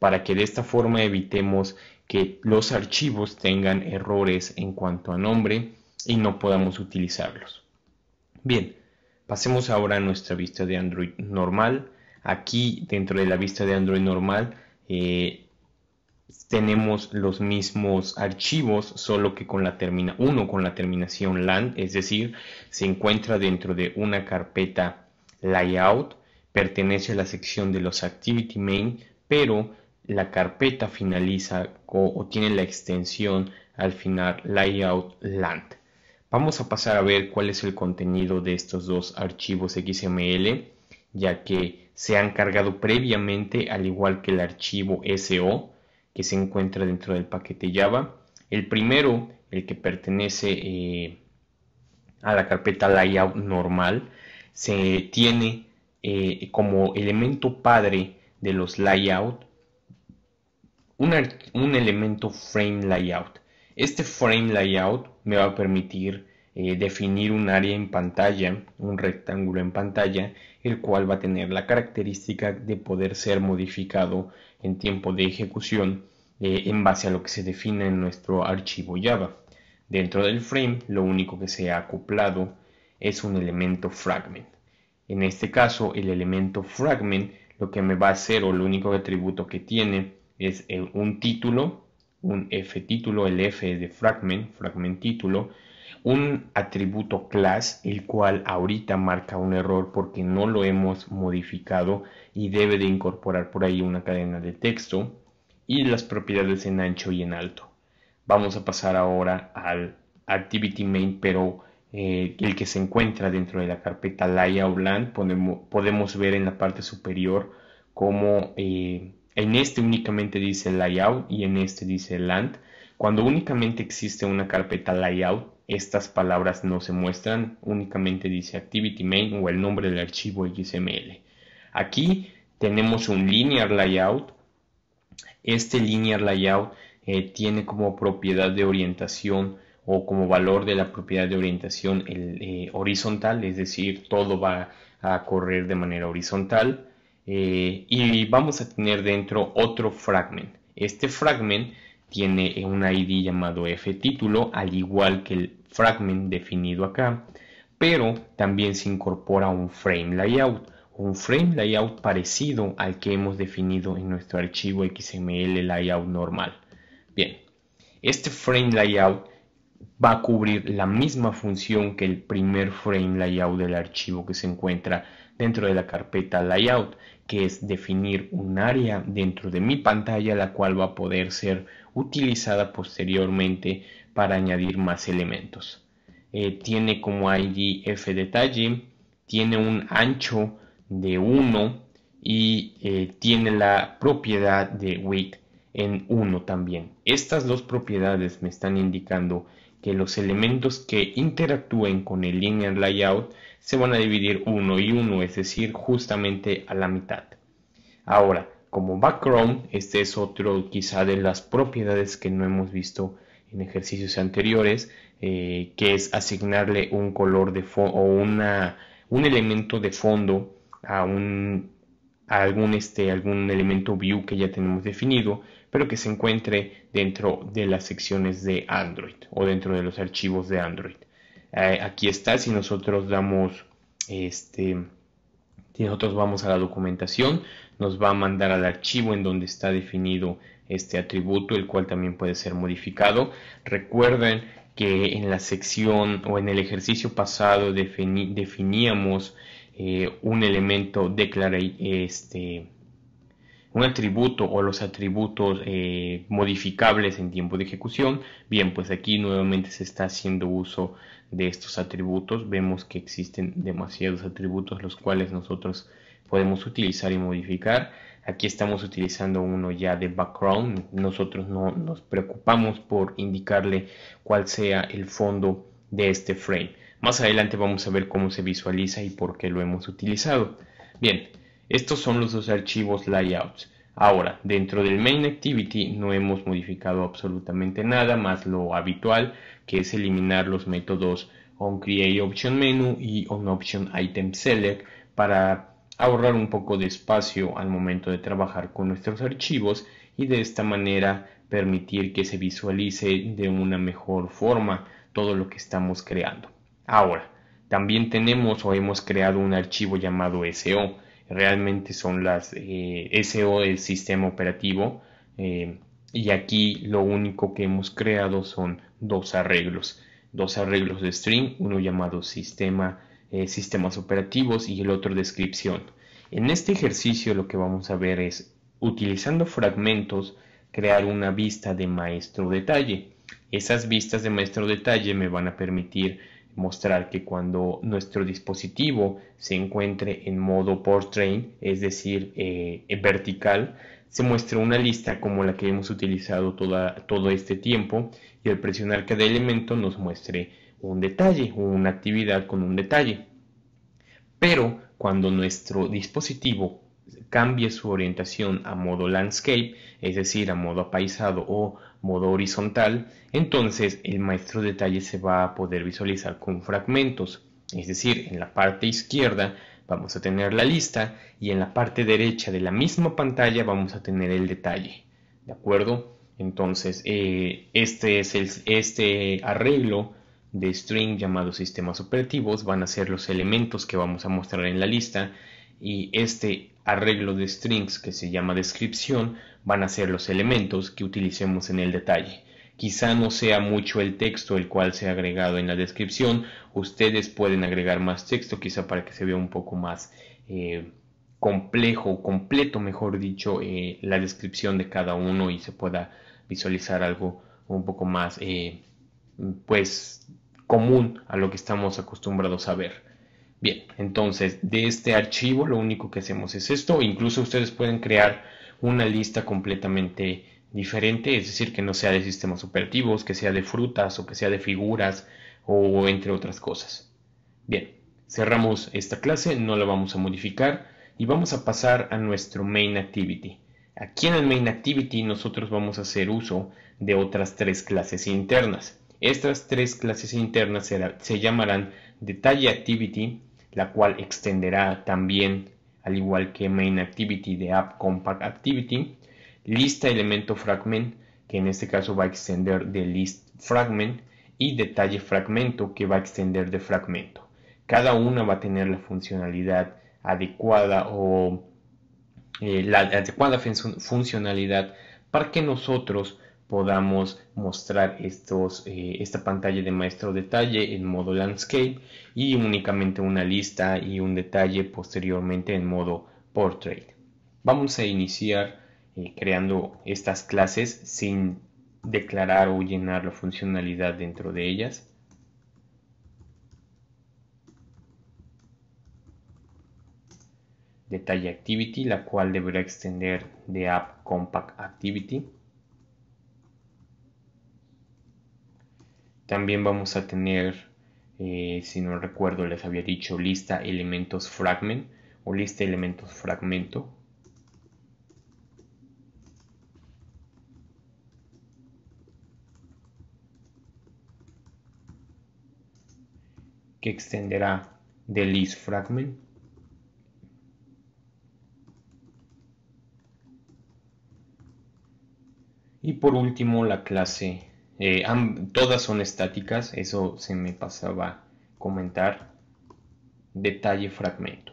[SPEAKER 1] para que de esta forma evitemos que los archivos tengan errores en cuanto a nombre y no podamos utilizarlos. Bien, pasemos ahora a nuestra vista de Android normal. Aquí dentro de la vista de Android normal eh, tenemos los mismos archivos, solo que con la uno con la terminación LAN, es decir, se encuentra dentro de una carpeta layout, pertenece a la sección de los activity main, pero la carpeta finaliza o, tiene la extensión al final layout land. Vamos a pasar a ver cuál es el contenido de estos dos archivos XML, ya que se han cargado previamente, al igual que el archivo SO, que se encuentra dentro del paquete Java. El primero, el que pertenece eh, a la carpeta layout normal, se tiene eh, como elemento padre de los layout un, elemento frame layout. Este frame layout me va a permitir eh, definir un área en pantalla, un rectángulo en pantalla, el cual va a tener la característica de poder ser modificado en tiempo de ejecución eh, en base a lo que se define en nuestro archivo Java. Dentro del frame, lo único que se ha acoplado es un elemento fragment. En este caso, el elemento fragment lo que me va a hacer o el único atributo que tiene es eh, un título, un F título, el F es de fragment, fragment título, un atributo class, el cual ahorita marca un error porque no lo hemos modificado y debe de incorporar por ahí una cadena de texto y las propiedades en ancho y en alto. Vamos a pasar ahora al activity main, pero eh, el que se encuentra dentro de la carpeta layout land, podemos, podemos ver en la parte superior cómo eh, en este únicamente dice layout y en este dice land. Cuando únicamente existe una carpeta layout, estas palabras no se muestran, únicamente dice activity main o el nombre del archivo XML. Aquí tenemos un linear layout. Este linear layout eh, tiene como propiedad de orientación o como valor de la propiedad de orientación el eh, horizontal, es decir, todo va a correr de manera horizontal. Eh, y vamos a tener dentro otro fragment. Este fragment tiene un ID llamado ftítulo, al igual que el fragment definido acá, pero también se incorpora un frame layout, un frame layout parecido al que hemos definido en nuestro archivo XML layout normal. Bien, este frame layout va a cubrir la misma función que el primer frame layout del archivo que se encuentra dentro de la carpeta layout, que es definir un área dentro de mi pantalla la cual va a poder ser utilizada posteriormente para añadir más elementos. Eh, tiene como ID f detalle, tiene un ancho de 1 y eh, tiene la propiedad de width en 1 también. Estas dos propiedades me están indicando que los elementos que interactúen con el linear layout se van a dividir uno y uno, es decir, justamente a la mitad. Ahora, como background, este es otro quizá de las propiedades que no hemos visto en ejercicios anteriores, eh, que es asignarle un color de fondo o un elemento de fondo a, algún, este, algún elemento view que ya tenemos definido, pero que se encuentre dentro de las secciones de Android o dentro de los archivos de Android. Eh, aquí está, si nosotros damos, este, si nosotros vamos a la documentación, nos va a mandar al archivo en donde está definido este atributo, el cual también puede ser modificado. Recuerden que en la sección o en el ejercicio pasado definíamos eh, un elemento declarado. este, un atributo o los atributos eh, modificables en tiempo de ejecución, bien, pues aquí nuevamente se está haciendo uso de estos atributos. Vemos que existen demasiados atributos los cuales nosotros podemos utilizar y modificar. Aquí estamos utilizando uno ya de background. Nosotros no nos preocupamos por indicarle cuál sea el fondo de este frame. Más adelante vamos a ver cómo se visualiza y por qué lo hemos utilizado. Bien, estos son los dos archivos layouts. Ahora, dentro del main activity no hemos modificado absolutamente nada más lo habitual, que es eliminar los métodos onCreateOptionMenu y onOptionItemSelect para ahorrar un poco de espacio al momento de trabajar con nuestros archivos y de esta manera permitir que se visualice de una mejor forma todo lo que estamos creando. Ahora, también tenemos o hemos creado un archivo llamado SO realmente son las eh, SO, el sistema operativo. Eh, y aquí lo único que hemos creado son dos arreglos. Dos arreglos de string, uno llamado sistema, eh, sistemas operativos y el otro descripción. En este ejercicio lo que vamos a ver es, utilizando fragmentos, crear una vista de maestro detalle. Esas vistas de maestro detalle me van a permitir mostrar que cuando nuestro dispositivo se encuentre en modo portrait, es decir, eh, vertical, se muestra una lista como la que hemos utilizado toda, todo este tiempo y al presionar cada elemento nos muestre un detalle o una actividad con un detalle. Pero cuando nuestro dispositivo cambie su orientación a modo landscape, es decir, a modo apaisado o modo horizontal, entonces el maestro detalle se va a poder visualizar con fragmentos, es decir, en la parte izquierda vamos a tener la lista y en la parte derecha de la misma pantalla vamos a tener el detalle, ¿de acuerdo? Entonces, eh, este es el, este arreglo de string llamado sistemas operativos, van a ser los elementos que vamos a mostrar en la lista y este arreglo de strings que se llama descripción van a ser los elementos que utilicemos en el detalle. Quizá no sea mucho el texto el cual se ha agregado en la descripción, ustedes pueden agregar más texto quizá para que se vea un poco más eh, complejo, completo mejor dicho, eh, la descripción de cada uno y se pueda visualizar algo un poco más eh, pues común a lo que estamos acostumbrados a ver. Bien, entonces de este archivo lo único que hacemos es esto, incluso ustedes pueden crear una lista completamente diferente, es decir, que no sea de sistemas operativos, que sea de frutas o que sea de figuras o entre otras cosas. Bien, cerramos esta clase, no la vamos a modificar y vamos a pasar a nuestro main activity. Aquí en el main activity nosotros vamos a hacer uso de otras tres clases internas. Estas tres clases internas se, llamarán detalle activity, la cual extenderá también al igual que main activity de app compact activity, lista elemento fragment, que en este caso va a extender de list fragment, y detalle fragmento, que va a extender de fragmento. Cada una va a tener la funcionalidad adecuada o eh, la adecuada funcionalidad para que nosotros podamos mostrar eh, esta pantalla de maestro detalle en modo landscape y únicamente una lista y un detalle posteriormente en modo portrait. Vamos a iniciar eh, creando estas clases sin declarar o llenar la funcionalidad dentro de ellas. Detalle Activity, la cual deberá extender de App Compact Activity. También vamos a tener, eh, si no recuerdo, les había dicho lista elementos fragment o lista elementos fragmento. que extenderá de list fragment y por último la clase eh, todas son estáticas, eso se me pasaba comentar. Detalle fragmento.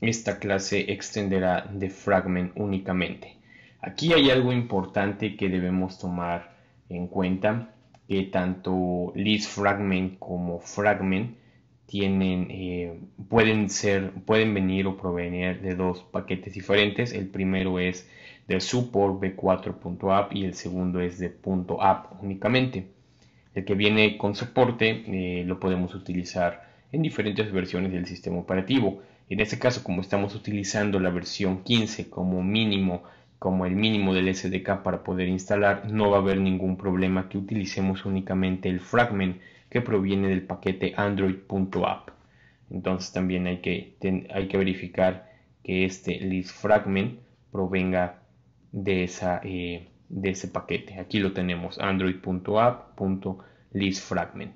[SPEAKER 1] Esta clase extenderá de fragment únicamente. Aquí hay algo importante que debemos tomar en cuenta, que tanto list fragment como fragment tienen, eh, pueden ser, pueden venir o provenir de dos paquetes diferentes. El primero es de support v4.app y el segundo es de .app únicamente. El que viene con soporte eh, lo podemos utilizar en diferentes versiones del sistema operativo. En este caso, como estamos utilizando la versión 15 como mínimo, como el mínimo del SDK para poder instalar, no va a haber ningún problema que utilicemos únicamente el fragment que proviene del paquete Android.app. Entonces también hay que, hay que verificar que este list fragment provenga de, esa, eh, de ese paquete. Aquí lo tenemos, android.app.listfragment.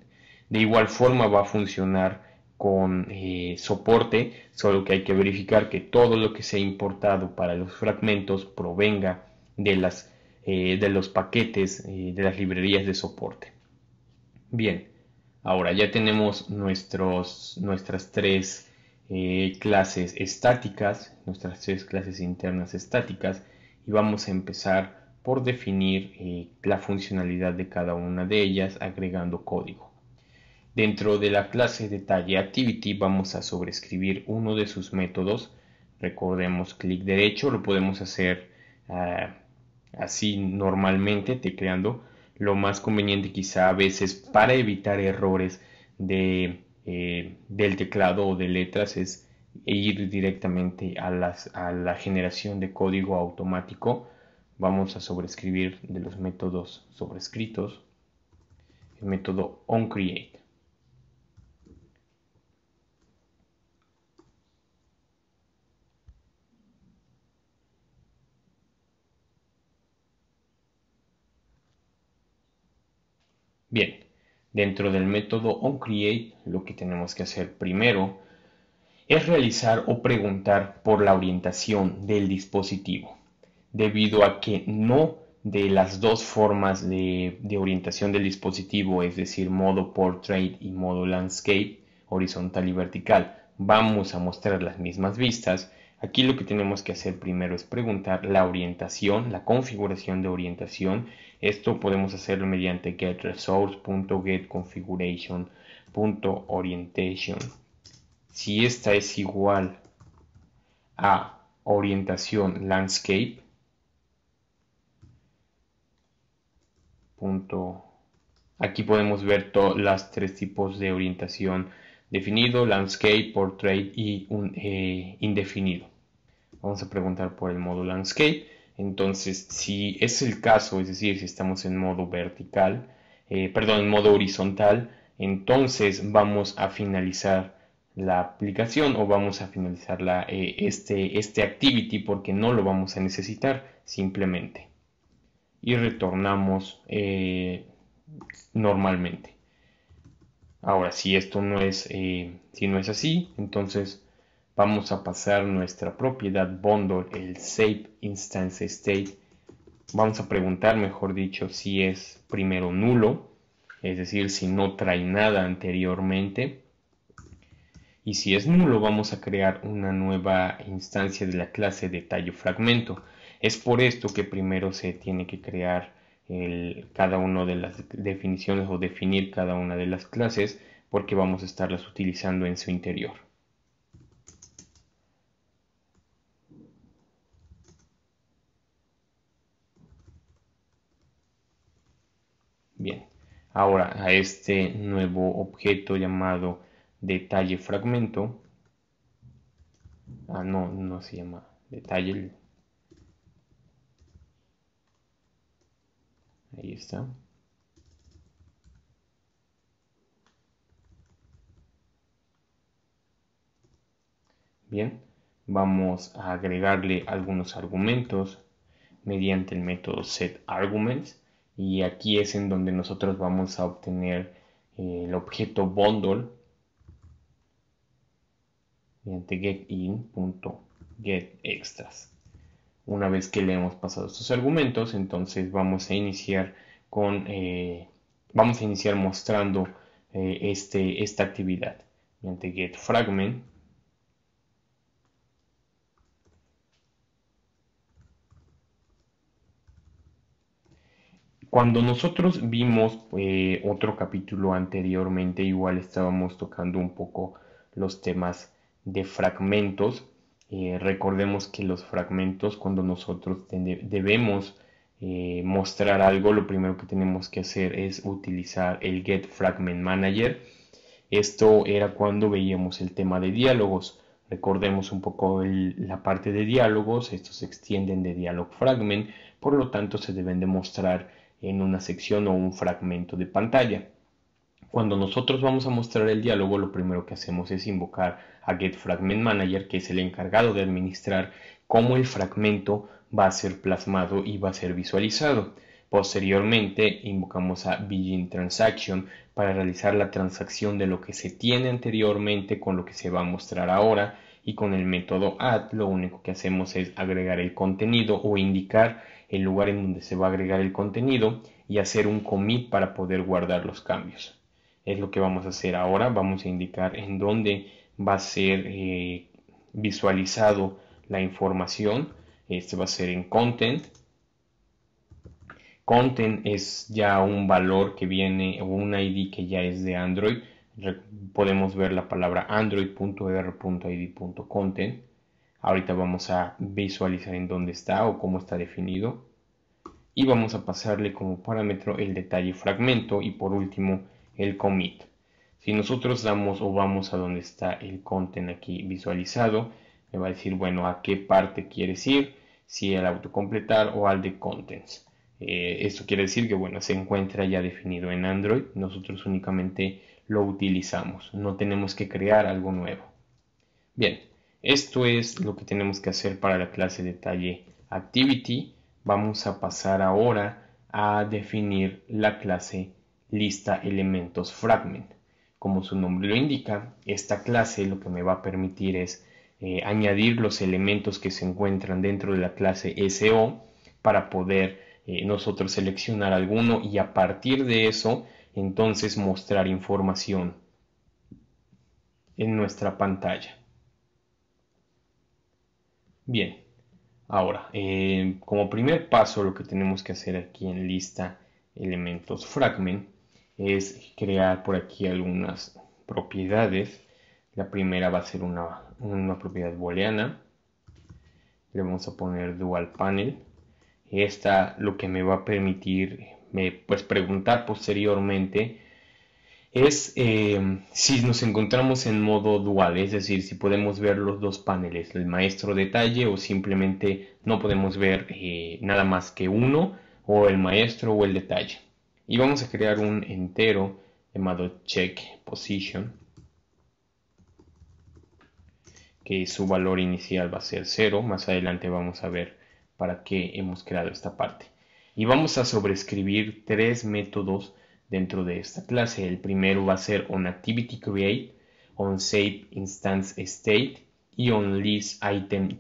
[SPEAKER 1] De igual forma va a funcionar con eh, soporte, solo que hay que verificar que todo lo que se ha importado para los fragmentos provenga de, las, eh, de los paquetes de las librerías de soporte. Bien, Ahora ya tenemos nuestras tres eh, clases estáticas, nuestras tres clases internas estáticas y vamos a empezar por definir eh, la funcionalidad de cada una de ellas agregando código. Dentro de la clase detalle activity vamos a sobrescribir uno de sus métodos. Recordemos clic derecho, lo podemos hacer ah, así normalmente te creando lo más conveniente quizá a veces para evitar errores de, eh, del teclado o de letras es ir directamente a, a la generación de código automático. Vamos a sobreescribir de los métodos sobrescritos el método onCreate. Bien, dentro del método onCreate, lo que tenemos que hacer primero es realizar o preguntar por la orientación del dispositivo, debido a que no de las dos formas de, orientación del dispositivo, es decir, modo portrait y modo landscape, horizontal y vertical, vamos a mostrar las mismas vistas, Aquí lo que tenemos que hacer primero es preguntar la orientación, la configuración de orientación. Esto podemos hacerlo mediante getResource.getConfiguration.orientation. Si esta es igual a orientación landscape aquí podemos ver todos los tres tipos de orientación definido, landscape, portrait y un, eh, indefinido. Vamos a preguntar por el modo landscape. Entonces, si es el caso, es decir, si estamos en modo vertical, eh, perdón, en modo horizontal, entonces vamos a finalizar la aplicación o vamos a finalizar la, eh, este, este activity porque no lo vamos a necesitar simplemente. Y retornamos normalmente. Ahora, si esto no es, eh, si no es así, entonces vamos a pasar nuestra propiedad bundle, el save instance state. Vamos a preguntar, mejor dicho, si es primero nulo, es decir, si no trae nada anteriormente. Y si es nulo, vamos a crear una nueva instancia de la clase de fragmento. Es por esto que primero se tiene que crear cada una de las definiciones o definir cada una de las clases porque vamos a estarlas utilizando en su interior. Bien, ahora a este nuevo objeto llamado detalle fragmento, ah no, no se llama detalle, Ahí está. Bien, vamos a agregarle algunos argumentos mediante el método setArguments y aquí es en donde nosotros vamos a obtener eh, el objeto bundle mediante getIn.getExtras. Una vez que le hemos pasado estos argumentos, entonces vamos a iniciar con eh, vamos a iniciar mostrando eh, este, esta actividad mediante get fragment Cuando nosotros vimos eh, otro capítulo anteriormente, igual estábamos tocando un poco los temas de fragmentos eh, recordemos que los fragmentos, cuando nosotros debemos eh, mostrar algo, lo primero que tenemos que hacer es utilizar el Get Fragment Manager. Esto era cuando veíamos el tema de diálogos. Recordemos un poco la parte de diálogos, estos se extienden de dialog fragment, por lo tanto se deben de mostrar en una sección o un fragmento de pantalla. Cuando nosotros vamos a mostrar el diálogo, lo primero que hacemos es invocar a Get Fragment Manager, que es el encargado de administrar cómo el fragmento va a ser plasmado y va a ser visualizado. Posteriormente invocamos a Begin Transaction para realizar la transacción de lo que se tiene anteriormente con lo que se va a mostrar ahora y con el método add lo único que hacemos es agregar el contenido o indicar el lugar en donde se va a agregar el contenido y hacer un commit para poder guardar los cambios es lo que vamos a hacer ahora. Vamos a indicar en dónde va a ser eh, visualizado la información. Este va a ser en content. Content es ya un valor que viene o un ID que ya es de Android. podemos ver la palabra android.r.id.content. Ahorita vamos a visualizar en dónde está o cómo está definido. Y vamos a pasarle como parámetro el detalle fragmento y por último el commit. Si nosotros damos o vamos a donde está el content aquí visualizado, me va a decir, bueno, a qué parte quieres ir, si al autocompletar o al de contents. Eh, esto quiere decir que, bueno, se encuentra ya definido en Android, nosotros únicamente lo utilizamos, no tenemos que crear algo nuevo. Bien, esto es lo que tenemos que hacer para la clase detalle activity. Vamos a pasar ahora a definir la clase lista elementos fragment. Como su nombre lo indica, esta clase lo que me va a permitir es eh, añadir los elementos que se encuentran dentro de la clase SO para poder eh, nosotros seleccionar alguno y a partir de eso entonces mostrar información en nuestra pantalla. Bien, ahora, eh, como primer paso lo que tenemos que hacer aquí en lista elementos fragment es crear por aquí algunas propiedades. La primera va a ser una, propiedad booleana. Le vamos a poner dual panel. Esta lo que me va a permitir me, pues, preguntar posteriormente es eh, si nos encontramos en modo dual, es decir, si podemos ver los dos paneles, el maestro detalle o simplemente no podemos ver eh, nada más que uno o el maestro o el detalle y vamos a crear un entero llamado check position que su valor inicial va a ser 0 más adelante vamos a ver para qué hemos creado esta parte y vamos a sobreescribir tres métodos dentro de esta clase el primero va a ser onActivityCreate, onSaveInstanceState y onListItemClick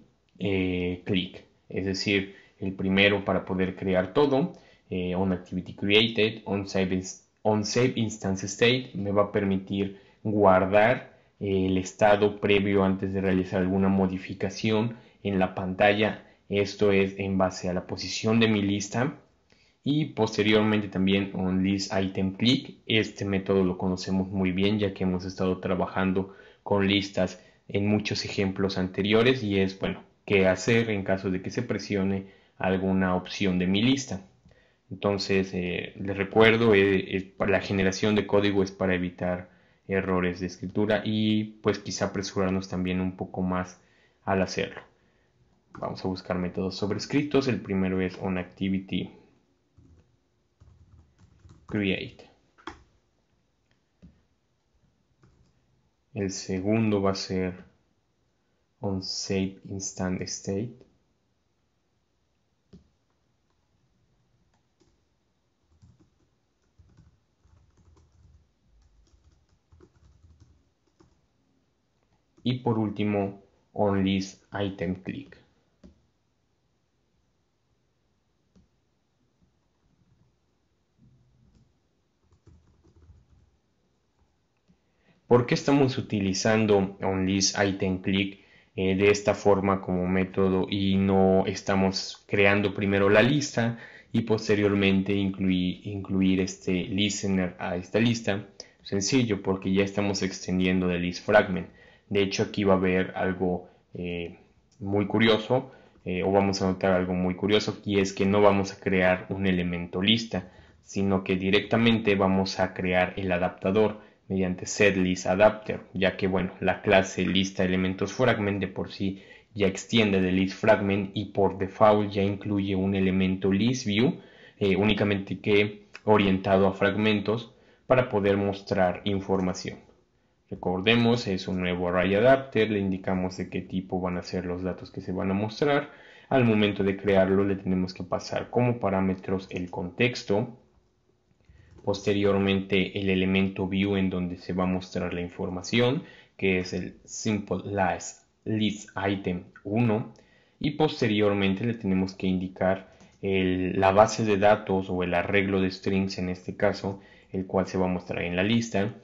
[SPEAKER 1] eh, es decir el primero para poder crear todo onActivityCreated, eh, onSaveInstanceState activity created, on on save instance state, me va a permitir guardar eh, el estado previo antes de realizar alguna modificación en la pantalla. Esto es en base a la posición de mi lista. Y posteriormente también onListItemClick list item click. Este método lo conocemos muy bien ya que hemos estado trabajando con listas en muchos ejemplos anteriores y es bueno qué hacer en caso de que se presione alguna opción de mi lista. Entonces, eh, les recuerdo, eh, eh, la generación de código es para evitar errores de escritura y pues quizá apresurarnos también un poco más al hacerlo. Vamos a buscar métodos sobrescritos. El primero es onActivityCreate. El segundo va a ser onSaveInstantState. y por último onListItemClick. ¿Por qué estamos utilizando onListItemClick eh, de esta forma como método y no estamos creando primero la lista y posteriormente incluir, este listener a esta lista? Sencillo, porque ya estamos extendiendo de list de hecho, aquí va a haber algo eh, muy curioso, eh, o vamos a notar algo muy curioso, y es que no vamos a crear un elemento lista, sino que directamente vamos a crear el adaptador mediante setListAdapter, ya que bueno, la clase lista elementos fragment de por sí ya extiende de listFragment y por default ya incluye un elemento listView eh, únicamente que orientado a fragmentos para poder mostrar información. Recordemos, es un nuevo array adapter, le indicamos de qué tipo van a ser los datos que se van a mostrar. Al momento de crearlo le tenemos que pasar como parámetros el contexto, posteriormente el elemento view en donde se va a mostrar la información, que es el simple last list item 1, y posteriormente le tenemos que indicar la base de datos o el arreglo de strings en este caso, el cual se va a mostrar en la lista,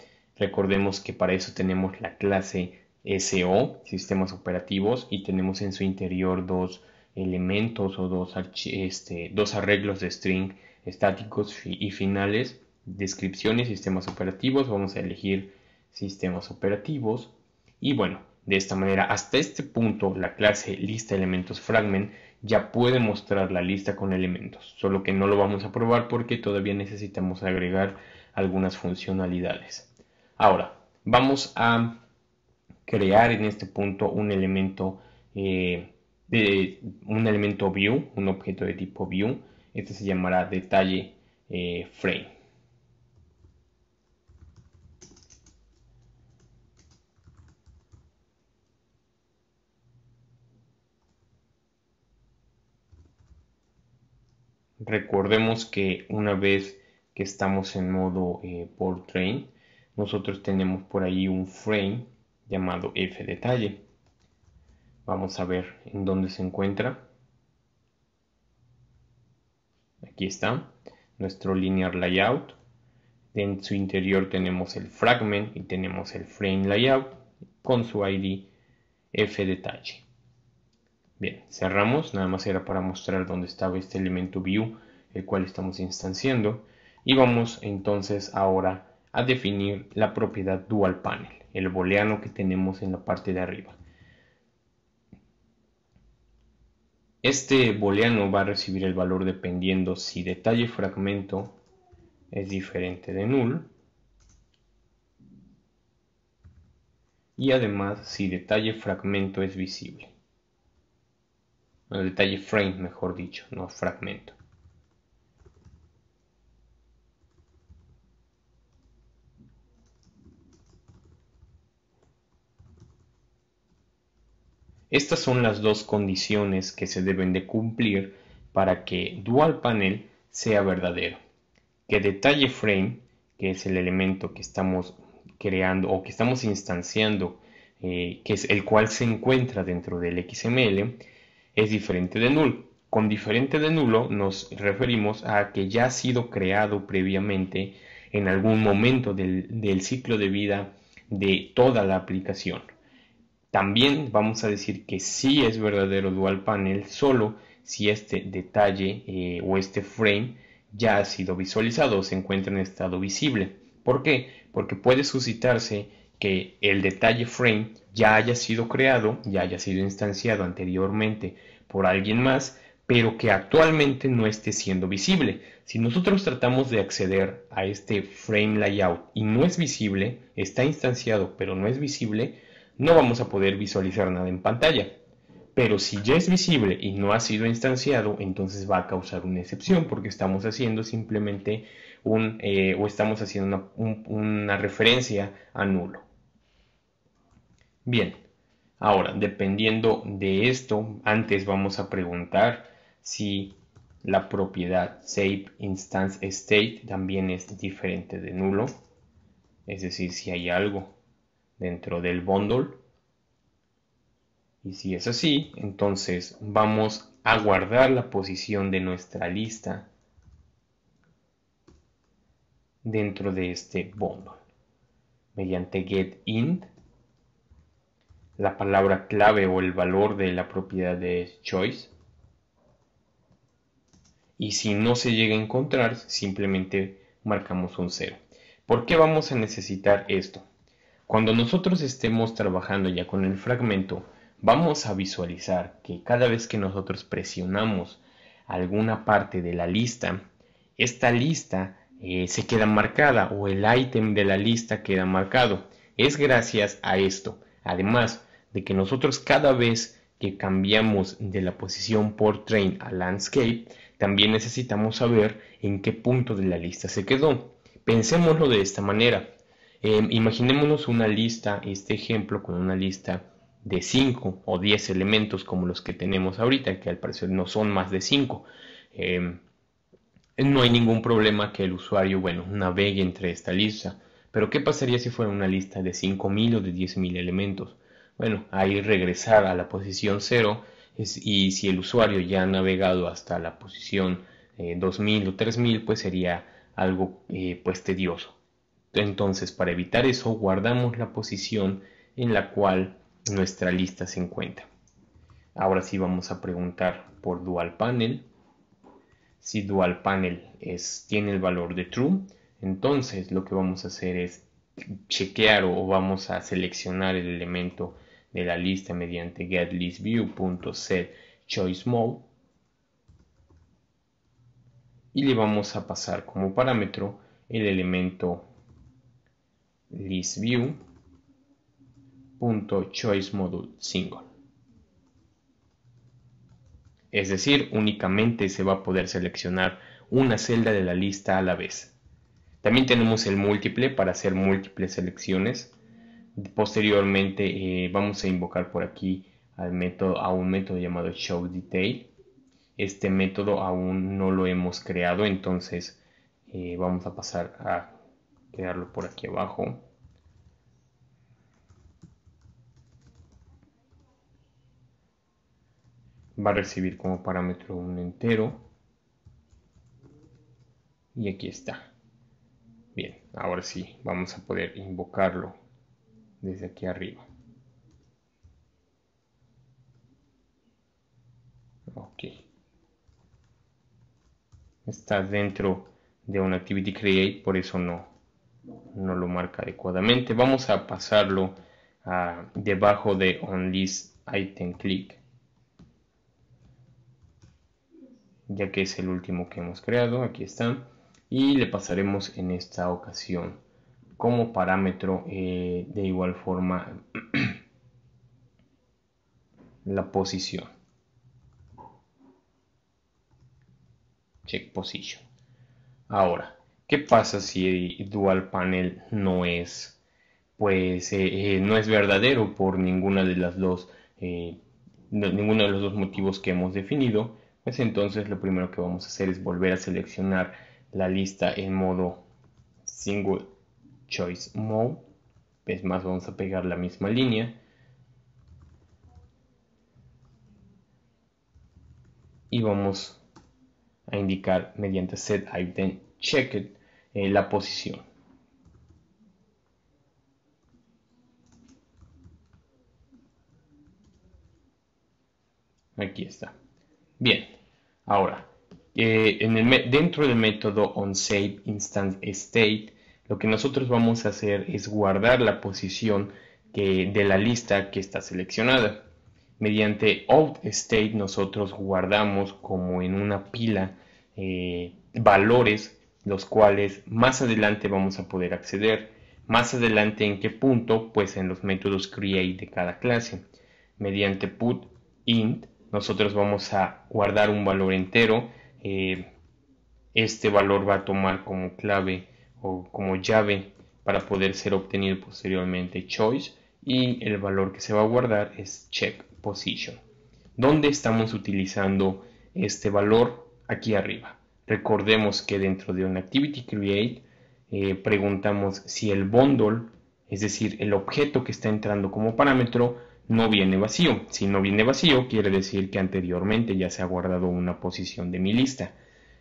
[SPEAKER 1] Recordemos que para eso tenemos la clase SO, sistemas operativos, y tenemos en su interior dos elementos o dos, este, dos arreglos de string estáticos y finales, descripciones, sistemas operativos, vamos a elegir sistemas operativos y bueno, de esta manera hasta este punto la clase lista elementos fragment ya puede mostrar la lista con elementos, solo que no lo vamos a probar porque todavía necesitamos agregar algunas funcionalidades. Ahora, vamos a crear en este punto un elemento, eh, de, un elemento view, un objeto de tipo view. Este se llamará detalle eh, frame. Recordemos que una vez que estamos en modo eh, portrait, nosotros tenemos por ahí un frame llamado f detalle vamos a ver en dónde se encuentra aquí está nuestro linear layout en su interior tenemos el fragment y tenemos el frame layout con su id f detalle bien cerramos nada más era para mostrar dónde estaba este elemento view el cual estamos instanciando y vamos entonces ahora a definir la propiedad dual panel, el booleano que tenemos en la parte de arriba. Este booleano va a recibir el valor dependiendo si detalle fragmento es diferente de null y además si detalle fragmento es visible. El detalle frame, mejor dicho, no fragmento. Estas son las dos condiciones que se deben de cumplir para que dual panel sea verdadero. Que detalle frame, que es el elemento que estamos creando o que estamos instanciando, eh, que es el cual se encuentra dentro del XML, es diferente de null. Con diferente de nulo nos referimos a que ya ha sido creado previamente en algún momento del ciclo de vida de toda la aplicación. También vamos a decir que sí es verdadero dual panel solo si este detalle eh, o este frame ya ha sido visualizado o se encuentra en estado visible. ¿Por qué? Porque puede suscitarse que el detalle frame ya haya sido creado, ya haya sido instanciado anteriormente por alguien más, pero que actualmente no esté siendo visible. Si nosotros tratamos de acceder a este frame layout y no es visible, está instanciado pero no es visible, no vamos a poder visualizar nada en pantalla. Pero si ya es visible y no ha sido instanciado, entonces va a causar una excepción porque estamos haciendo simplemente un, eh, o estamos haciendo una, referencia a nulo. Bien, ahora dependiendo de esto, antes vamos a preguntar si la propiedad save instance state también es diferente de nulo, es decir, si hay algo dentro del bundle. Y si es así, entonces vamos a guardar la posición de nuestra lista dentro de este bundle. Mediante get int la palabra clave o el valor de la propiedad de choice. Y si no se llega a encontrar, simplemente marcamos un 0. ¿Por qué vamos a necesitar esto? Cuando nosotros estemos trabajando ya con el fragmento, vamos a visualizar que cada vez que nosotros presionamos alguna parte de la lista, esta lista eh, se queda marcada o el ítem de la lista queda marcado. Es gracias a esto. Además de que nosotros cada vez que cambiamos de la posición por train a landscape, también necesitamos saber en qué punto de la lista se quedó. Pensémoslo de esta manera. Em, imaginémonos una lista, este ejemplo con una lista de 5 o 10 elementos como los que tenemos ahorita, que al parecer no son más de 5. Em, no hay ningún problema que el usuario, bueno, navegue entre esta lista. Pero ¿qué pasaría si fuera una lista de 5.000 o de 10.000 elementos? Bueno, ahí regresar a la posición 0 y si el usuario ya ha navegado hasta la posición 2.000 eh, o 3.000, pues sería algo eh, pues tedioso. Entonces, para evitar eso, guardamos la posición en la cual nuestra lista se encuentra. Ahora sí vamos a preguntar por dual panel. Si dual panel tiene el valor de true, entonces lo que vamos a hacer es chequear o vamos a seleccionar el elemento de la lista mediante getlistView.setChoiceMode y le vamos a pasar como parámetro el elemento ListView.choiceModuleSingle. single es decir únicamente se va a poder seleccionar una celda de la lista a la vez también tenemos el múltiple para hacer múltiples selecciones posteriormente eh, vamos a invocar por aquí al método, a un método llamado ShowDetail. este método aún no lo hemos creado entonces eh, vamos a pasar a quedarlo por aquí abajo. Va a recibir como parámetro un entero. Y aquí está. Bien, ahora sí, vamos a poder invocarlo desde aquí arriba. Ok. Está dentro de un activity create, por eso no, no lo marca adecuadamente. Vamos a pasarlo debajo de On List item click ya que es el último que hemos creado, aquí está, y le pasaremos en esta ocasión como parámetro eh, de igual forma la posición. Check position. Ahora, ¿Qué pasa si Dual Panel no es, pues, eh, eh, no es verdadero por ninguna de las dos, eh, ninguno de los dos motivos que hemos definido? Pues entonces lo primero que vamos a hacer es volver a seleccionar la lista en modo Single Choice Mode. Es más, vamos a pegar la misma línea. y vamos a indicar mediante set item checked la posición. Aquí está. Bien, ahora, eh, en el dentro del método onSaveInstanceState, lo que nosotros vamos a hacer es guardar la posición de la lista que está seleccionada. Mediante outState nosotros guardamos como en una pila eh, valores los cuales más adelante vamos a poder acceder. Más adelante en qué punto, pues en los métodos create de cada clase. Mediante put int, nosotros vamos a guardar un valor entero. Eh, este valor va a tomar como clave o como llave para poder ser obtenido posteriormente choice y el valor que se va a guardar es check position. ¿Dónde estamos utilizando este valor? Aquí arriba. Recordemos que dentro de un Activity Create eh, preguntamos si el bundle, es decir, el objeto que está entrando como parámetro, no viene vacío. Si no viene vacío, quiere decir que anteriormente ya se ha guardado una posición de mi lista.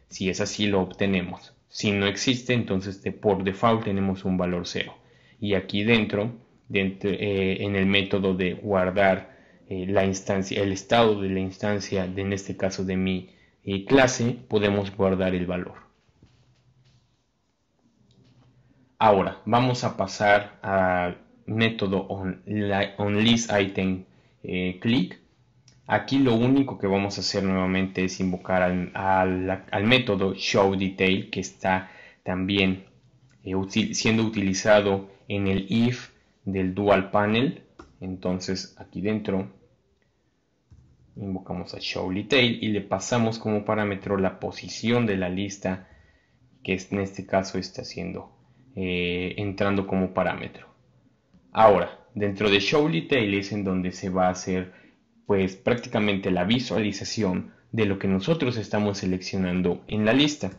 [SPEAKER 1] Si es así, lo obtenemos. Si no existe, entonces por default tenemos un valor cero. Y aquí dentro, eh, en el método de guardar eh, la instancia, el estado de la instancia, en este caso de mi clase podemos guardar el valor. Ahora vamos a pasar al método list item eh, click. Aquí lo único que vamos a hacer nuevamente es invocar al, método showDetail que está también eh, siendo utilizado en el if del dual panel. Entonces aquí dentro invocamos a show Tail y le pasamos como parámetro la posición de la lista que en este caso está haciendo eh, entrando como parámetro. Ahora, dentro de show detail es en donde se va a hacer pues prácticamente la visualización de lo que nosotros estamos seleccionando en la lista.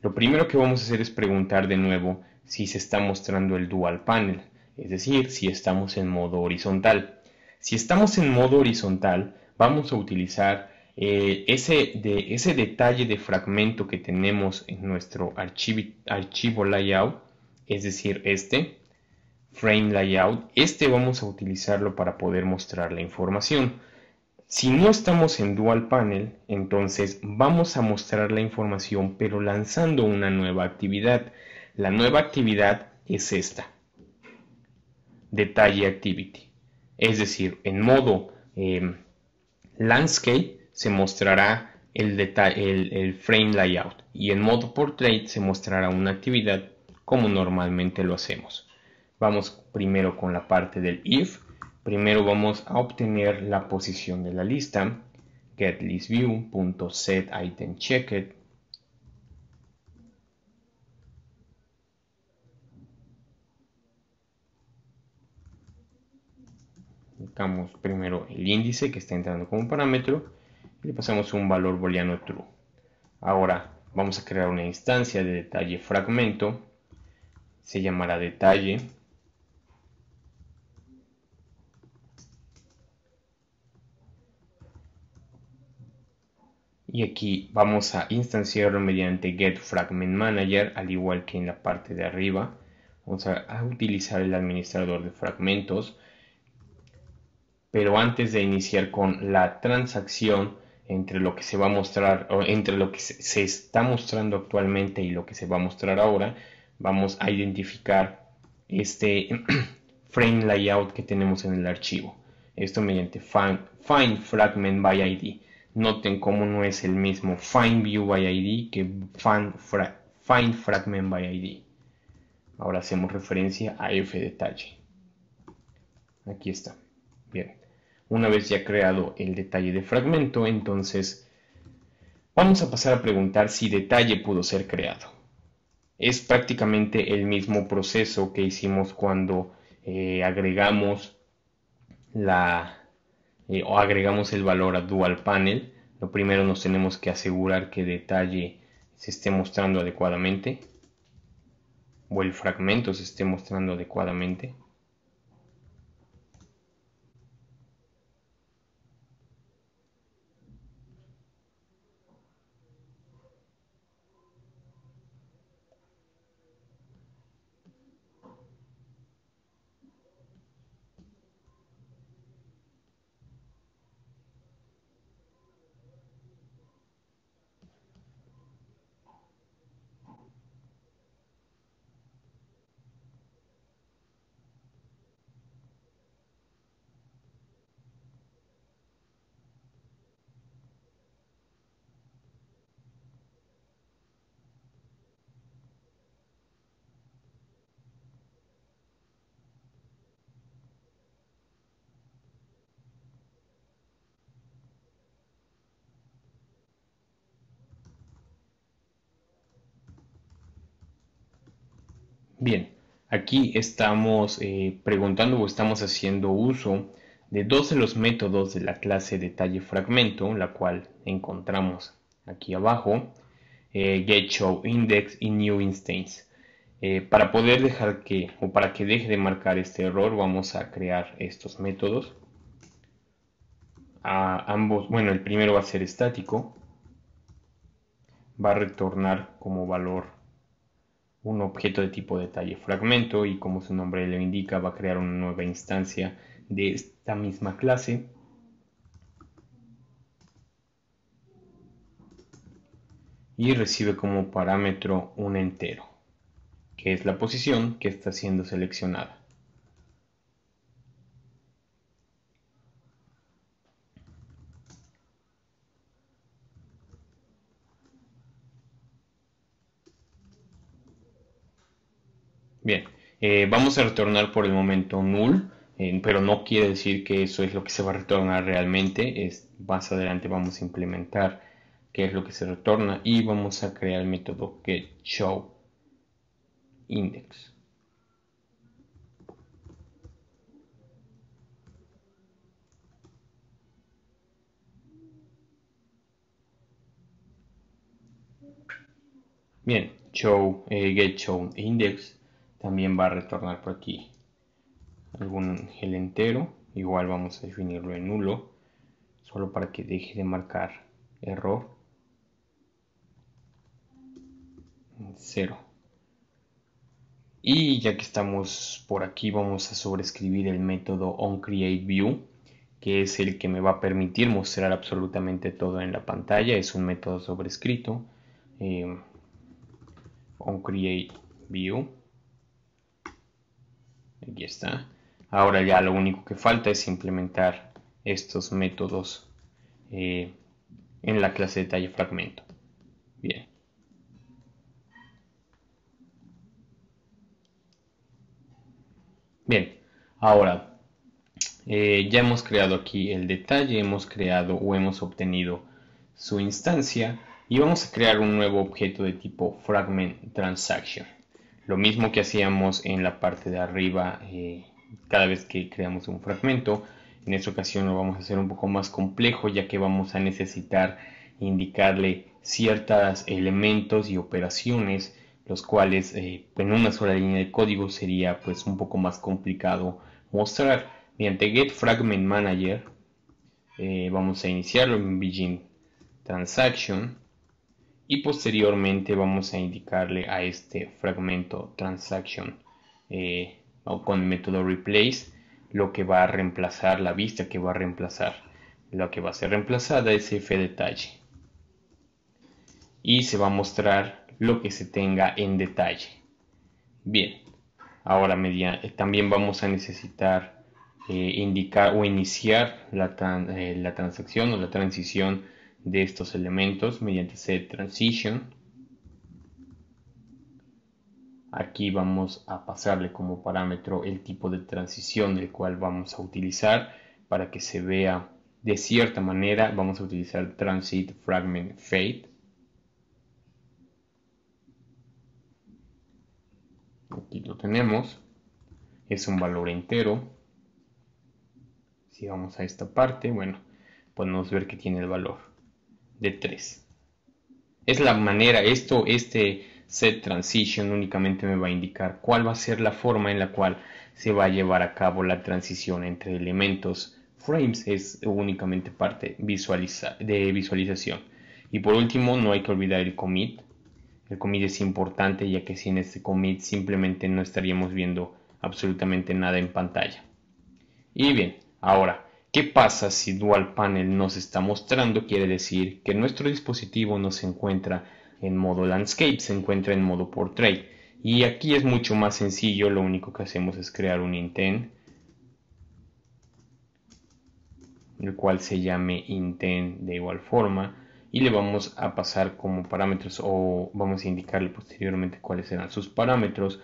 [SPEAKER 1] Lo primero que vamos a hacer es preguntar de nuevo si se está mostrando el dual panel, es decir, si estamos en modo horizontal. Si estamos en modo horizontal, vamos a utilizar eh, ese, de, ese detalle de fragmento que tenemos en nuestro archivo, archivo layout, es decir, este frame layout, este vamos a utilizarlo para poder mostrar la información. Si no estamos en dual panel, entonces vamos a mostrar la información pero lanzando una nueva actividad. La nueva actividad es esta, detalle activity. Es decir, en modo em, Landscape se mostrará el, el frame layout y en modo portrait se mostrará una actividad como normalmente lo hacemos. Vamos primero con la parte del if. Primero vamos a obtener la posición de la lista. GetListView.setItemChecked primero el índice que está entrando como parámetro y le pasamos un valor booleano true. Ahora vamos a crear una instancia de detalle fragmento, se llamará detalle y aquí vamos a instanciarlo mediante get fragment manager al igual que en la parte de arriba vamos a, utilizar el administrador de fragmentos pero antes de iniciar con la transacción entre lo que se va a mostrar entre lo que se está mostrando actualmente y lo que se va a mostrar ahora, vamos a identificar este frame layout que tenemos en el archivo. Esto mediante find, find fragment by ID. Noten cómo no es el mismo find view by ID que find, find fragment by ID. Ahora hacemos referencia a F detalle. Aquí está. Bien. Una vez ya creado el detalle de fragmento, entonces vamos a pasar a preguntar si detalle pudo ser creado. Es prácticamente el mismo proceso que hicimos cuando eh, agregamos la eh, o agregamos el valor a dual panel. Lo primero nos tenemos que asegurar que detalle se esté mostrando adecuadamente o el fragmento se esté mostrando adecuadamente. Bien, aquí estamos eh, preguntando o estamos haciendo uso de dos de los métodos de la clase detalle fragmento, la cual encontramos aquí abajo, eh, getShowIndex y newInstance. Eh, para poder dejar que, o para que deje de marcar este error, vamos a crear estos métodos. A ambos, bueno, el primero va a ser estático, va a retornar como valor un objeto de tipo detalle fragmento y como su nombre lo indica va a crear una nueva instancia de esta misma clase y recibe como parámetro un entero que es la posición que está siendo seleccionada Bien, eh, vamos a retornar por el momento null, eh, pero no quiere decir que eso es lo que se va a retornar realmente. Es, más adelante vamos a implementar qué es lo que se retorna y vamos a crear el método get show index. Bien, show, eh, get show index también va a retornar por aquí algún gel entero igual vamos a definirlo en nulo solo para que deje de marcar error Cero. y ya que estamos por aquí vamos a sobreescribir el método onCreateView que es el que me va a permitir mostrar absolutamente todo en la pantalla es un método sobrescrito eh, onCreateView Aquí está. Ahora ya lo único que falta es implementar estos métodos eh, en la clase detalle fragmento. Bien. Bien, ahora eh, ya hemos creado aquí el detalle, hemos creado o hemos obtenido su instancia y vamos a crear un nuevo objeto de tipo fragment transaction. Lo mismo que hacíamos en la parte de arriba eh, cada vez que creamos un fragmento. En esta ocasión lo vamos a hacer un poco más complejo ya que vamos a necesitar indicarle ciertos elementos y operaciones los cuales eh, en una sola línea de código sería pues un poco más complicado mostrar. Mediante get fragment manager eh, vamos a iniciarlo en begin transaction y posteriormente vamos a indicarle a este fragmento transaction eh, o con método replace lo que va a reemplazar la vista que va a reemplazar lo que va a ser reemplazada es f detalle y se va a mostrar lo que se tenga en detalle bien ahora eh, también vamos a necesitar eh, indicar o iniciar la, la transacción o la transición de estos elementos mediante set transition. Aquí vamos a pasarle como parámetro el tipo de transición del cual vamos a utilizar para que se vea de cierta manera. Vamos a utilizar transit fragment fade. Aquí lo tenemos. Es un valor entero. Si vamos a esta parte, bueno, podemos ver que tiene el valor de 3. Es la manera, esto, este set transition únicamente me va a indicar cuál va a ser la forma en la cual se va a llevar a cabo la transición entre elementos. Frames es únicamente parte visualiza de visualización. Y por último, no hay que olvidar el commit. El commit es importante ya que sin este commit simplemente no estaríamos viendo absolutamente nada en pantalla. Y bien, ahora ¿Qué pasa si Dual DualPanel nos está mostrando? Quiere decir que nuestro dispositivo no se encuentra en modo Landscape, se encuentra en modo Portrait. Y aquí es mucho más sencillo, lo único que hacemos es crear un intent, el cual se llame intent de igual forma y le vamos a pasar como parámetros o vamos a indicarle posteriormente cuáles serán sus parámetros.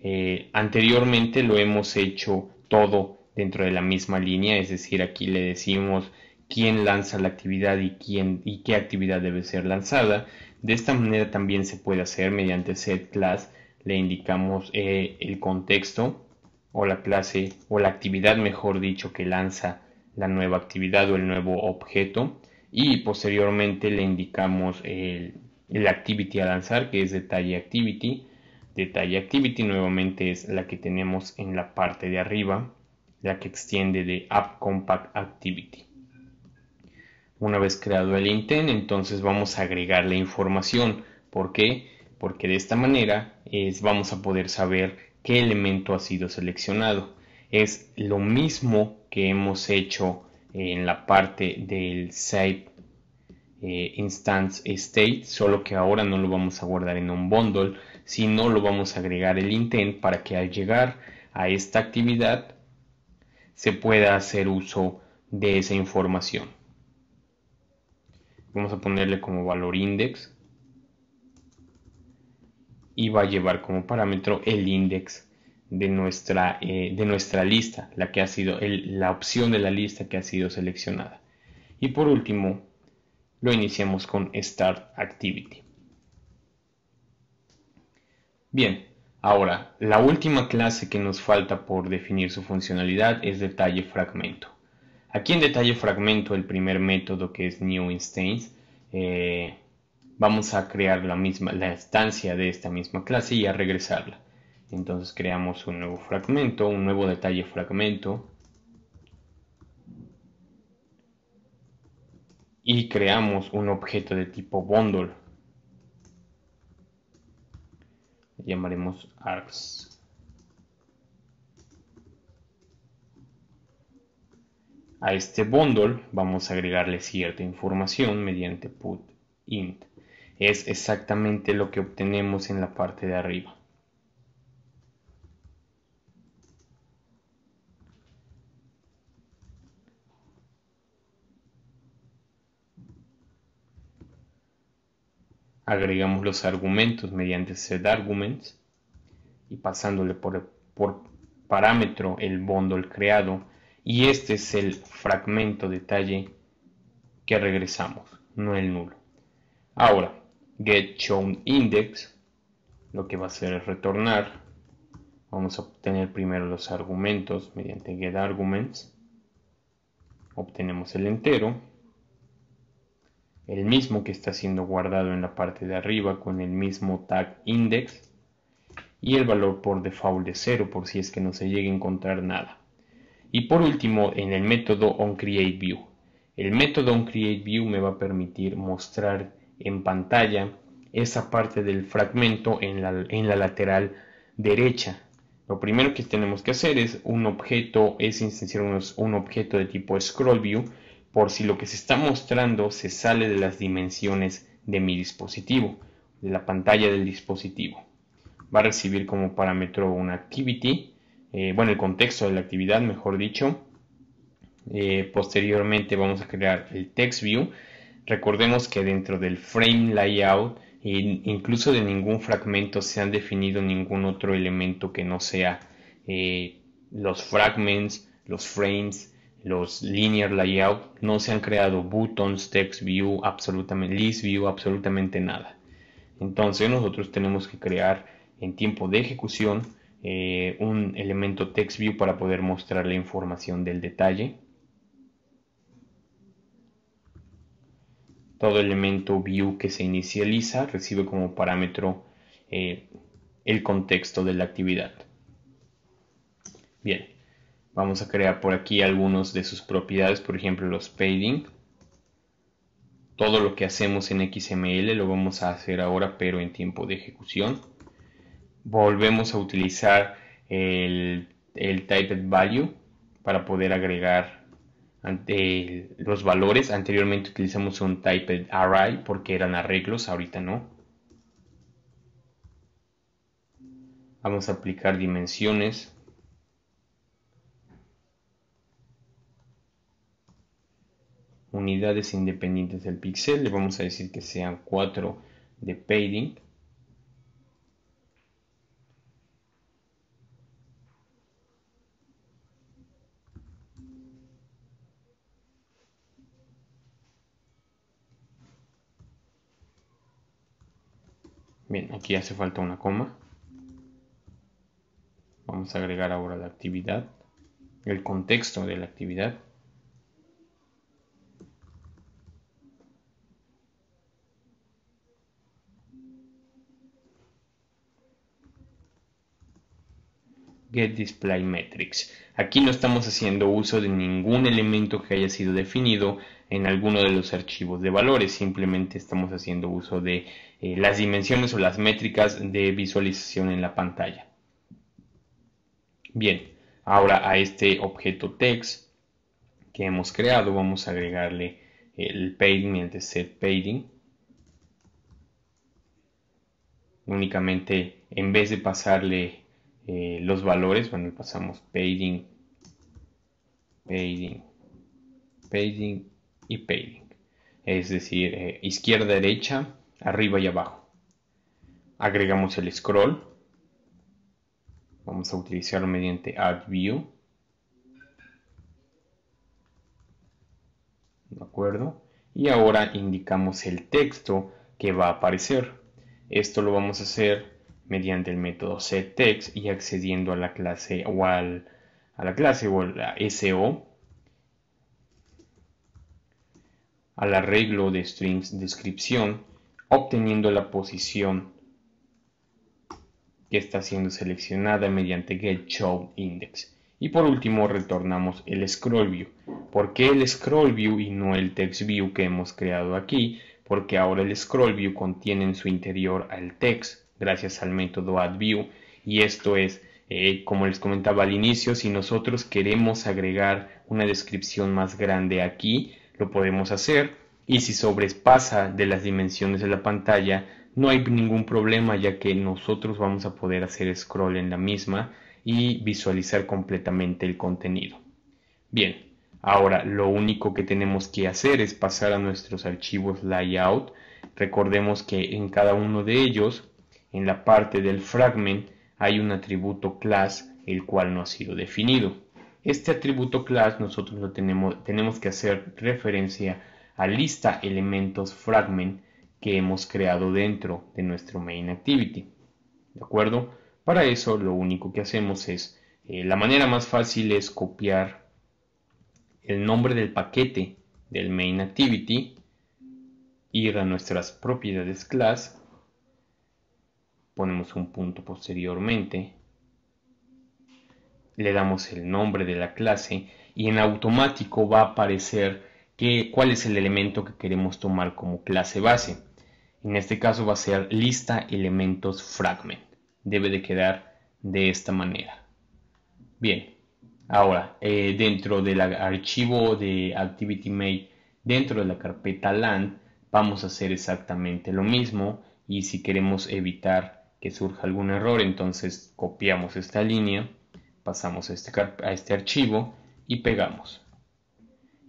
[SPEAKER 1] Eh, anteriormente lo hemos hecho todo dentro de la misma línea, es decir, aquí le decimos quién lanza la actividad y, quién, y qué actividad debe ser lanzada. De esta manera también se puede hacer mediante Set Class. le indicamos eh, el contexto o la clase o la actividad, mejor dicho, que lanza la nueva actividad o el nuevo objeto y posteriormente le indicamos el, activity a lanzar que es detalle activity detalle activity nuevamente es la que tenemos en la parte de arriba la que extiende de App Compact Activity. Una vez creado el intent, entonces vamos a agregar la información. ¿Por qué? Porque de esta manera es, vamos a poder saber qué elemento ha sido seleccionado. Es lo mismo que hemos hecho en la parte del save eh, instance state, solo que ahora no lo vamos a guardar en un bundle, sino lo vamos a agregar el intent para que al llegar a esta actividad se pueda hacer uso de esa información. Vamos a ponerle como valor index y va a llevar como parámetro el index de nuestra, eh, de nuestra lista, la que ha sido la opción de la lista que ha sido seleccionada. Y por último, lo iniciamos con Start Activity. Bien, Ahora, la última clase que nos falta por definir su funcionalidad es detalle fragmento. Aquí en detalle fragmento, el primer método que es new instance, eh, vamos a crear la misma la instancia de esta misma clase y a regresarla. Entonces creamos un nuevo fragmento, un nuevo detalle fragmento y creamos un objeto de tipo bundle llamaremos arcs. A este bundle vamos a agregarle cierta información mediante put int. Es exactamente lo que obtenemos en la parte de arriba. agregamos los argumentos mediante setArguments y pasándole por, parámetro el bundle creado y este es el fragmento detalle que regresamos, no el nulo. Ahora, index lo que va a hacer es retornar. Vamos a obtener primero los argumentos mediante getArguments. Obtenemos el entero el mismo que está siendo guardado en la parte de arriba con el mismo tag index y el valor por default de 0 por si es que no se llegue a encontrar nada. Y por último, en el método onCreateView. El método onCreateView me va a permitir mostrar en pantalla esa parte del fragmento en la, en la lateral derecha. Lo primero que tenemos que hacer es un objeto, es instanciar un objeto de tipo scrollView por si lo que se está mostrando se sale de las dimensiones de mi dispositivo, de la pantalla del dispositivo. Va a recibir como parámetro una activity, eh, bueno, el contexto de la actividad, mejor dicho. Eh, posteriormente vamos a crear el text view. Recordemos que dentro del frame layout, incluso de ningún fragmento se han definido ningún otro elemento que no sea eh, los fragments, los frames, los linear layout, no se han creado buttons, text view, absolutamente, list view, absolutamente nada. Entonces nosotros tenemos que crear en tiempo de ejecución eh, un elemento text view para poder mostrar la información del detalle. Todo elemento view que se inicializa recibe como parámetro eh, el contexto de la actividad. Bien, Vamos a crear por aquí algunos de sus propiedades, por ejemplo los padding. Todo lo que hacemos en XML lo vamos a hacer ahora, pero en tiempo de ejecución. Volvemos a utilizar el, el typed value para poder agregar los valores. Anteriormente utilizamos un typed array porque eran arreglos, ahorita no. Vamos a aplicar dimensiones unidades independientes del píxel, le vamos a decir que sean 4 de padding. Bien, aquí hace falta una coma. Vamos a agregar ahora la actividad, el contexto de la actividad. getDisplayMetrics. Aquí no estamos haciendo uso de ningún elemento que haya sido definido en alguno de los archivos de valores, simplemente estamos haciendo uso de eh, las dimensiones o las métricas de visualización en la pantalla. Bien, ahora a este objeto text que hemos creado vamos a agregarle el padding, mientras setPading. set padding. Únicamente en vez de pasarle eh, los valores, bueno, pasamos paging, paging, paging y paging. Es decir, eh, izquierda, derecha, arriba y abajo. Agregamos el scroll. Vamos a utilizarlo mediante add view. ¿De acuerdo? Y ahora indicamos el texto que va a aparecer. Esto lo vamos a hacer mediante el método setText e y accediendo a la clase o a la clase o la SO al arreglo de strings descripción obteniendo la posición que está siendo seleccionada mediante getShowIndex. Y por último retornamos el scroll view. ¿Por qué el scroll view y no el text view que hemos creado aquí? Porque ahora el scroll view contiene en su interior al text gracias al método view y esto es eh, como les comentaba al inicio si nosotros queremos agregar una descripción más grande aquí lo podemos hacer y si sobrepasa de las dimensiones de la pantalla no hay ningún problema ya que nosotros vamos a poder hacer scroll en la misma y visualizar completamente el contenido bien ahora lo único que tenemos que hacer es pasar a nuestros archivos layout recordemos que en cada uno de ellos en la parte del fragment hay un atributo class el cual no ha sido definido. Este atributo class nosotros lo tenemos, tenemos que hacer referencia a lista elementos fragment que hemos creado dentro de nuestro main activity. ¿De acuerdo? Para eso lo único que hacemos es, eh, la manera más fácil es copiar el nombre del paquete del main activity, ir a nuestras propiedades class ponemos un punto posteriormente, le damos el nombre de la clase y en automático va a aparecer cuál es el elemento que queremos tomar como clase base. En este caso va a ser lista elementos fragment. Debe de quedar de esta manera. Bien, ahora eh, dentro del archivo de ActivityMate, dentro de la carpeta land vamos a hacer exactamente lo mismo y si queremos evitar que surja algún error, entonces copiamos esta línea, pasamos a este, a este archivo y pegamos.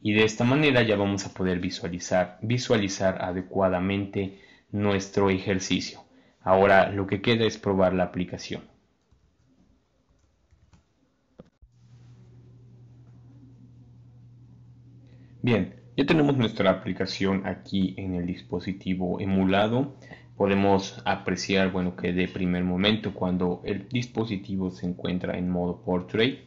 [SPEAKER 1] Y de esta manera ya vamos a poder visualizar adecuadamente nuestro ejercicio. Ahora lo que queda es probar la aplicación. Bien, ya tenemos nuestra aplicación aquí en el dispositivo emulado. Podemos apreciar bueno, que de primer momento cuando el dispositivo se encuentra en modo portrait,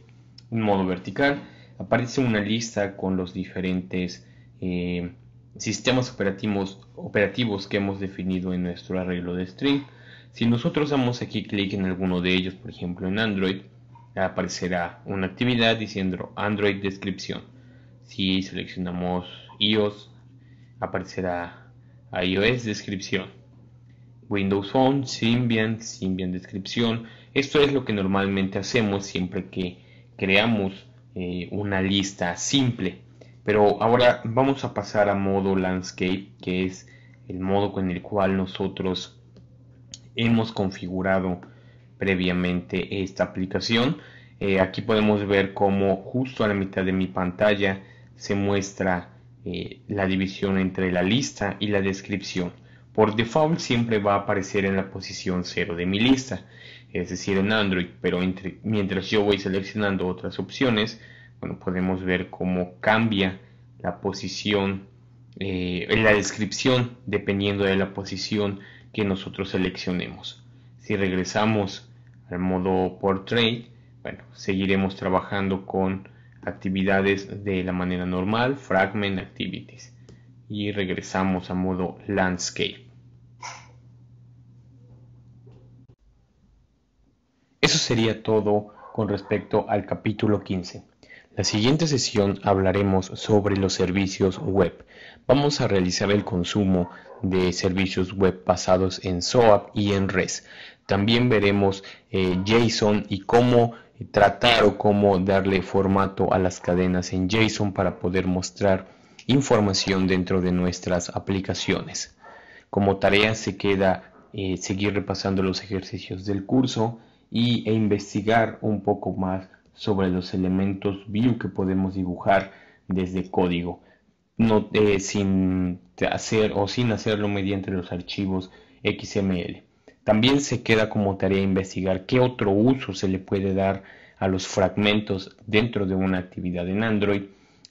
[SPEAKER 1] en modo vertical, aparece una lista con los diferentes eh, sistemas operativos, operativos que hemos definido en nuestro arreglo de string. Si nosotros damos aquí clic en alguno de ellos, por ejemplo en Android, aparecerá una actividad diciendo Android descripción. Si seleccionamos iOS, aparecerá iOS descripción. Windows Phone, Symbian, Symbian Descripción. Esto es lo que normalmente hacemos siempre que creamos eh, una lista simple. Pero ahora vamos a pasar a modo Landscape, que es el modo con el cual nosotros hemos configurado previamente esta aplicación. Eh, aquí podemos ver cómo justo a la mitad de mi pantalla se muestra eh, la división entre la lista y la descripción por default siempre va a aparecer en la posición 0 de mi lista, es decir, en Android, pero mientras yo voy seleccionando otras opciones, bueno, podemos ver cómo cambia la posición, eh, la descripción, dependiendo de la posición que nosotros seleccionemos. Si regresamos al modo Portrait, bueno, seguiremos trabajando con actividades de la manera normal, Fragment Activities, y regresamos a modo Landscape. Eso sería todo con respecto al capítulo 15. La siguiente sesión hablaremos sobre los servicios web. Vamos a realizar el consumo de servicios web basados en SOAP y en REST. También veremos eh, JSON y cómo tratar o cómo darle formato a las cadenas en JSON para poder mostrar información dentro de nuestras aplicaciones. Como tarea se queda eh, seguir repasando los ejercicios del curso, y, e investigar un poco más sobre los elementos view que podemos dibujar desde código, no, eh, sin hacer o sin hacerlo mediante los archivos XML. También se queda como tarea investigar qué otro uso se le puede dar a los fragmentos dentro de una actividad en Android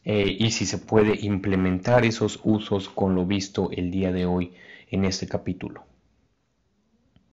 [SPEAKER 1] eh, y si se puede implementar esos usos con lo visto el día de hoy en este capítulo.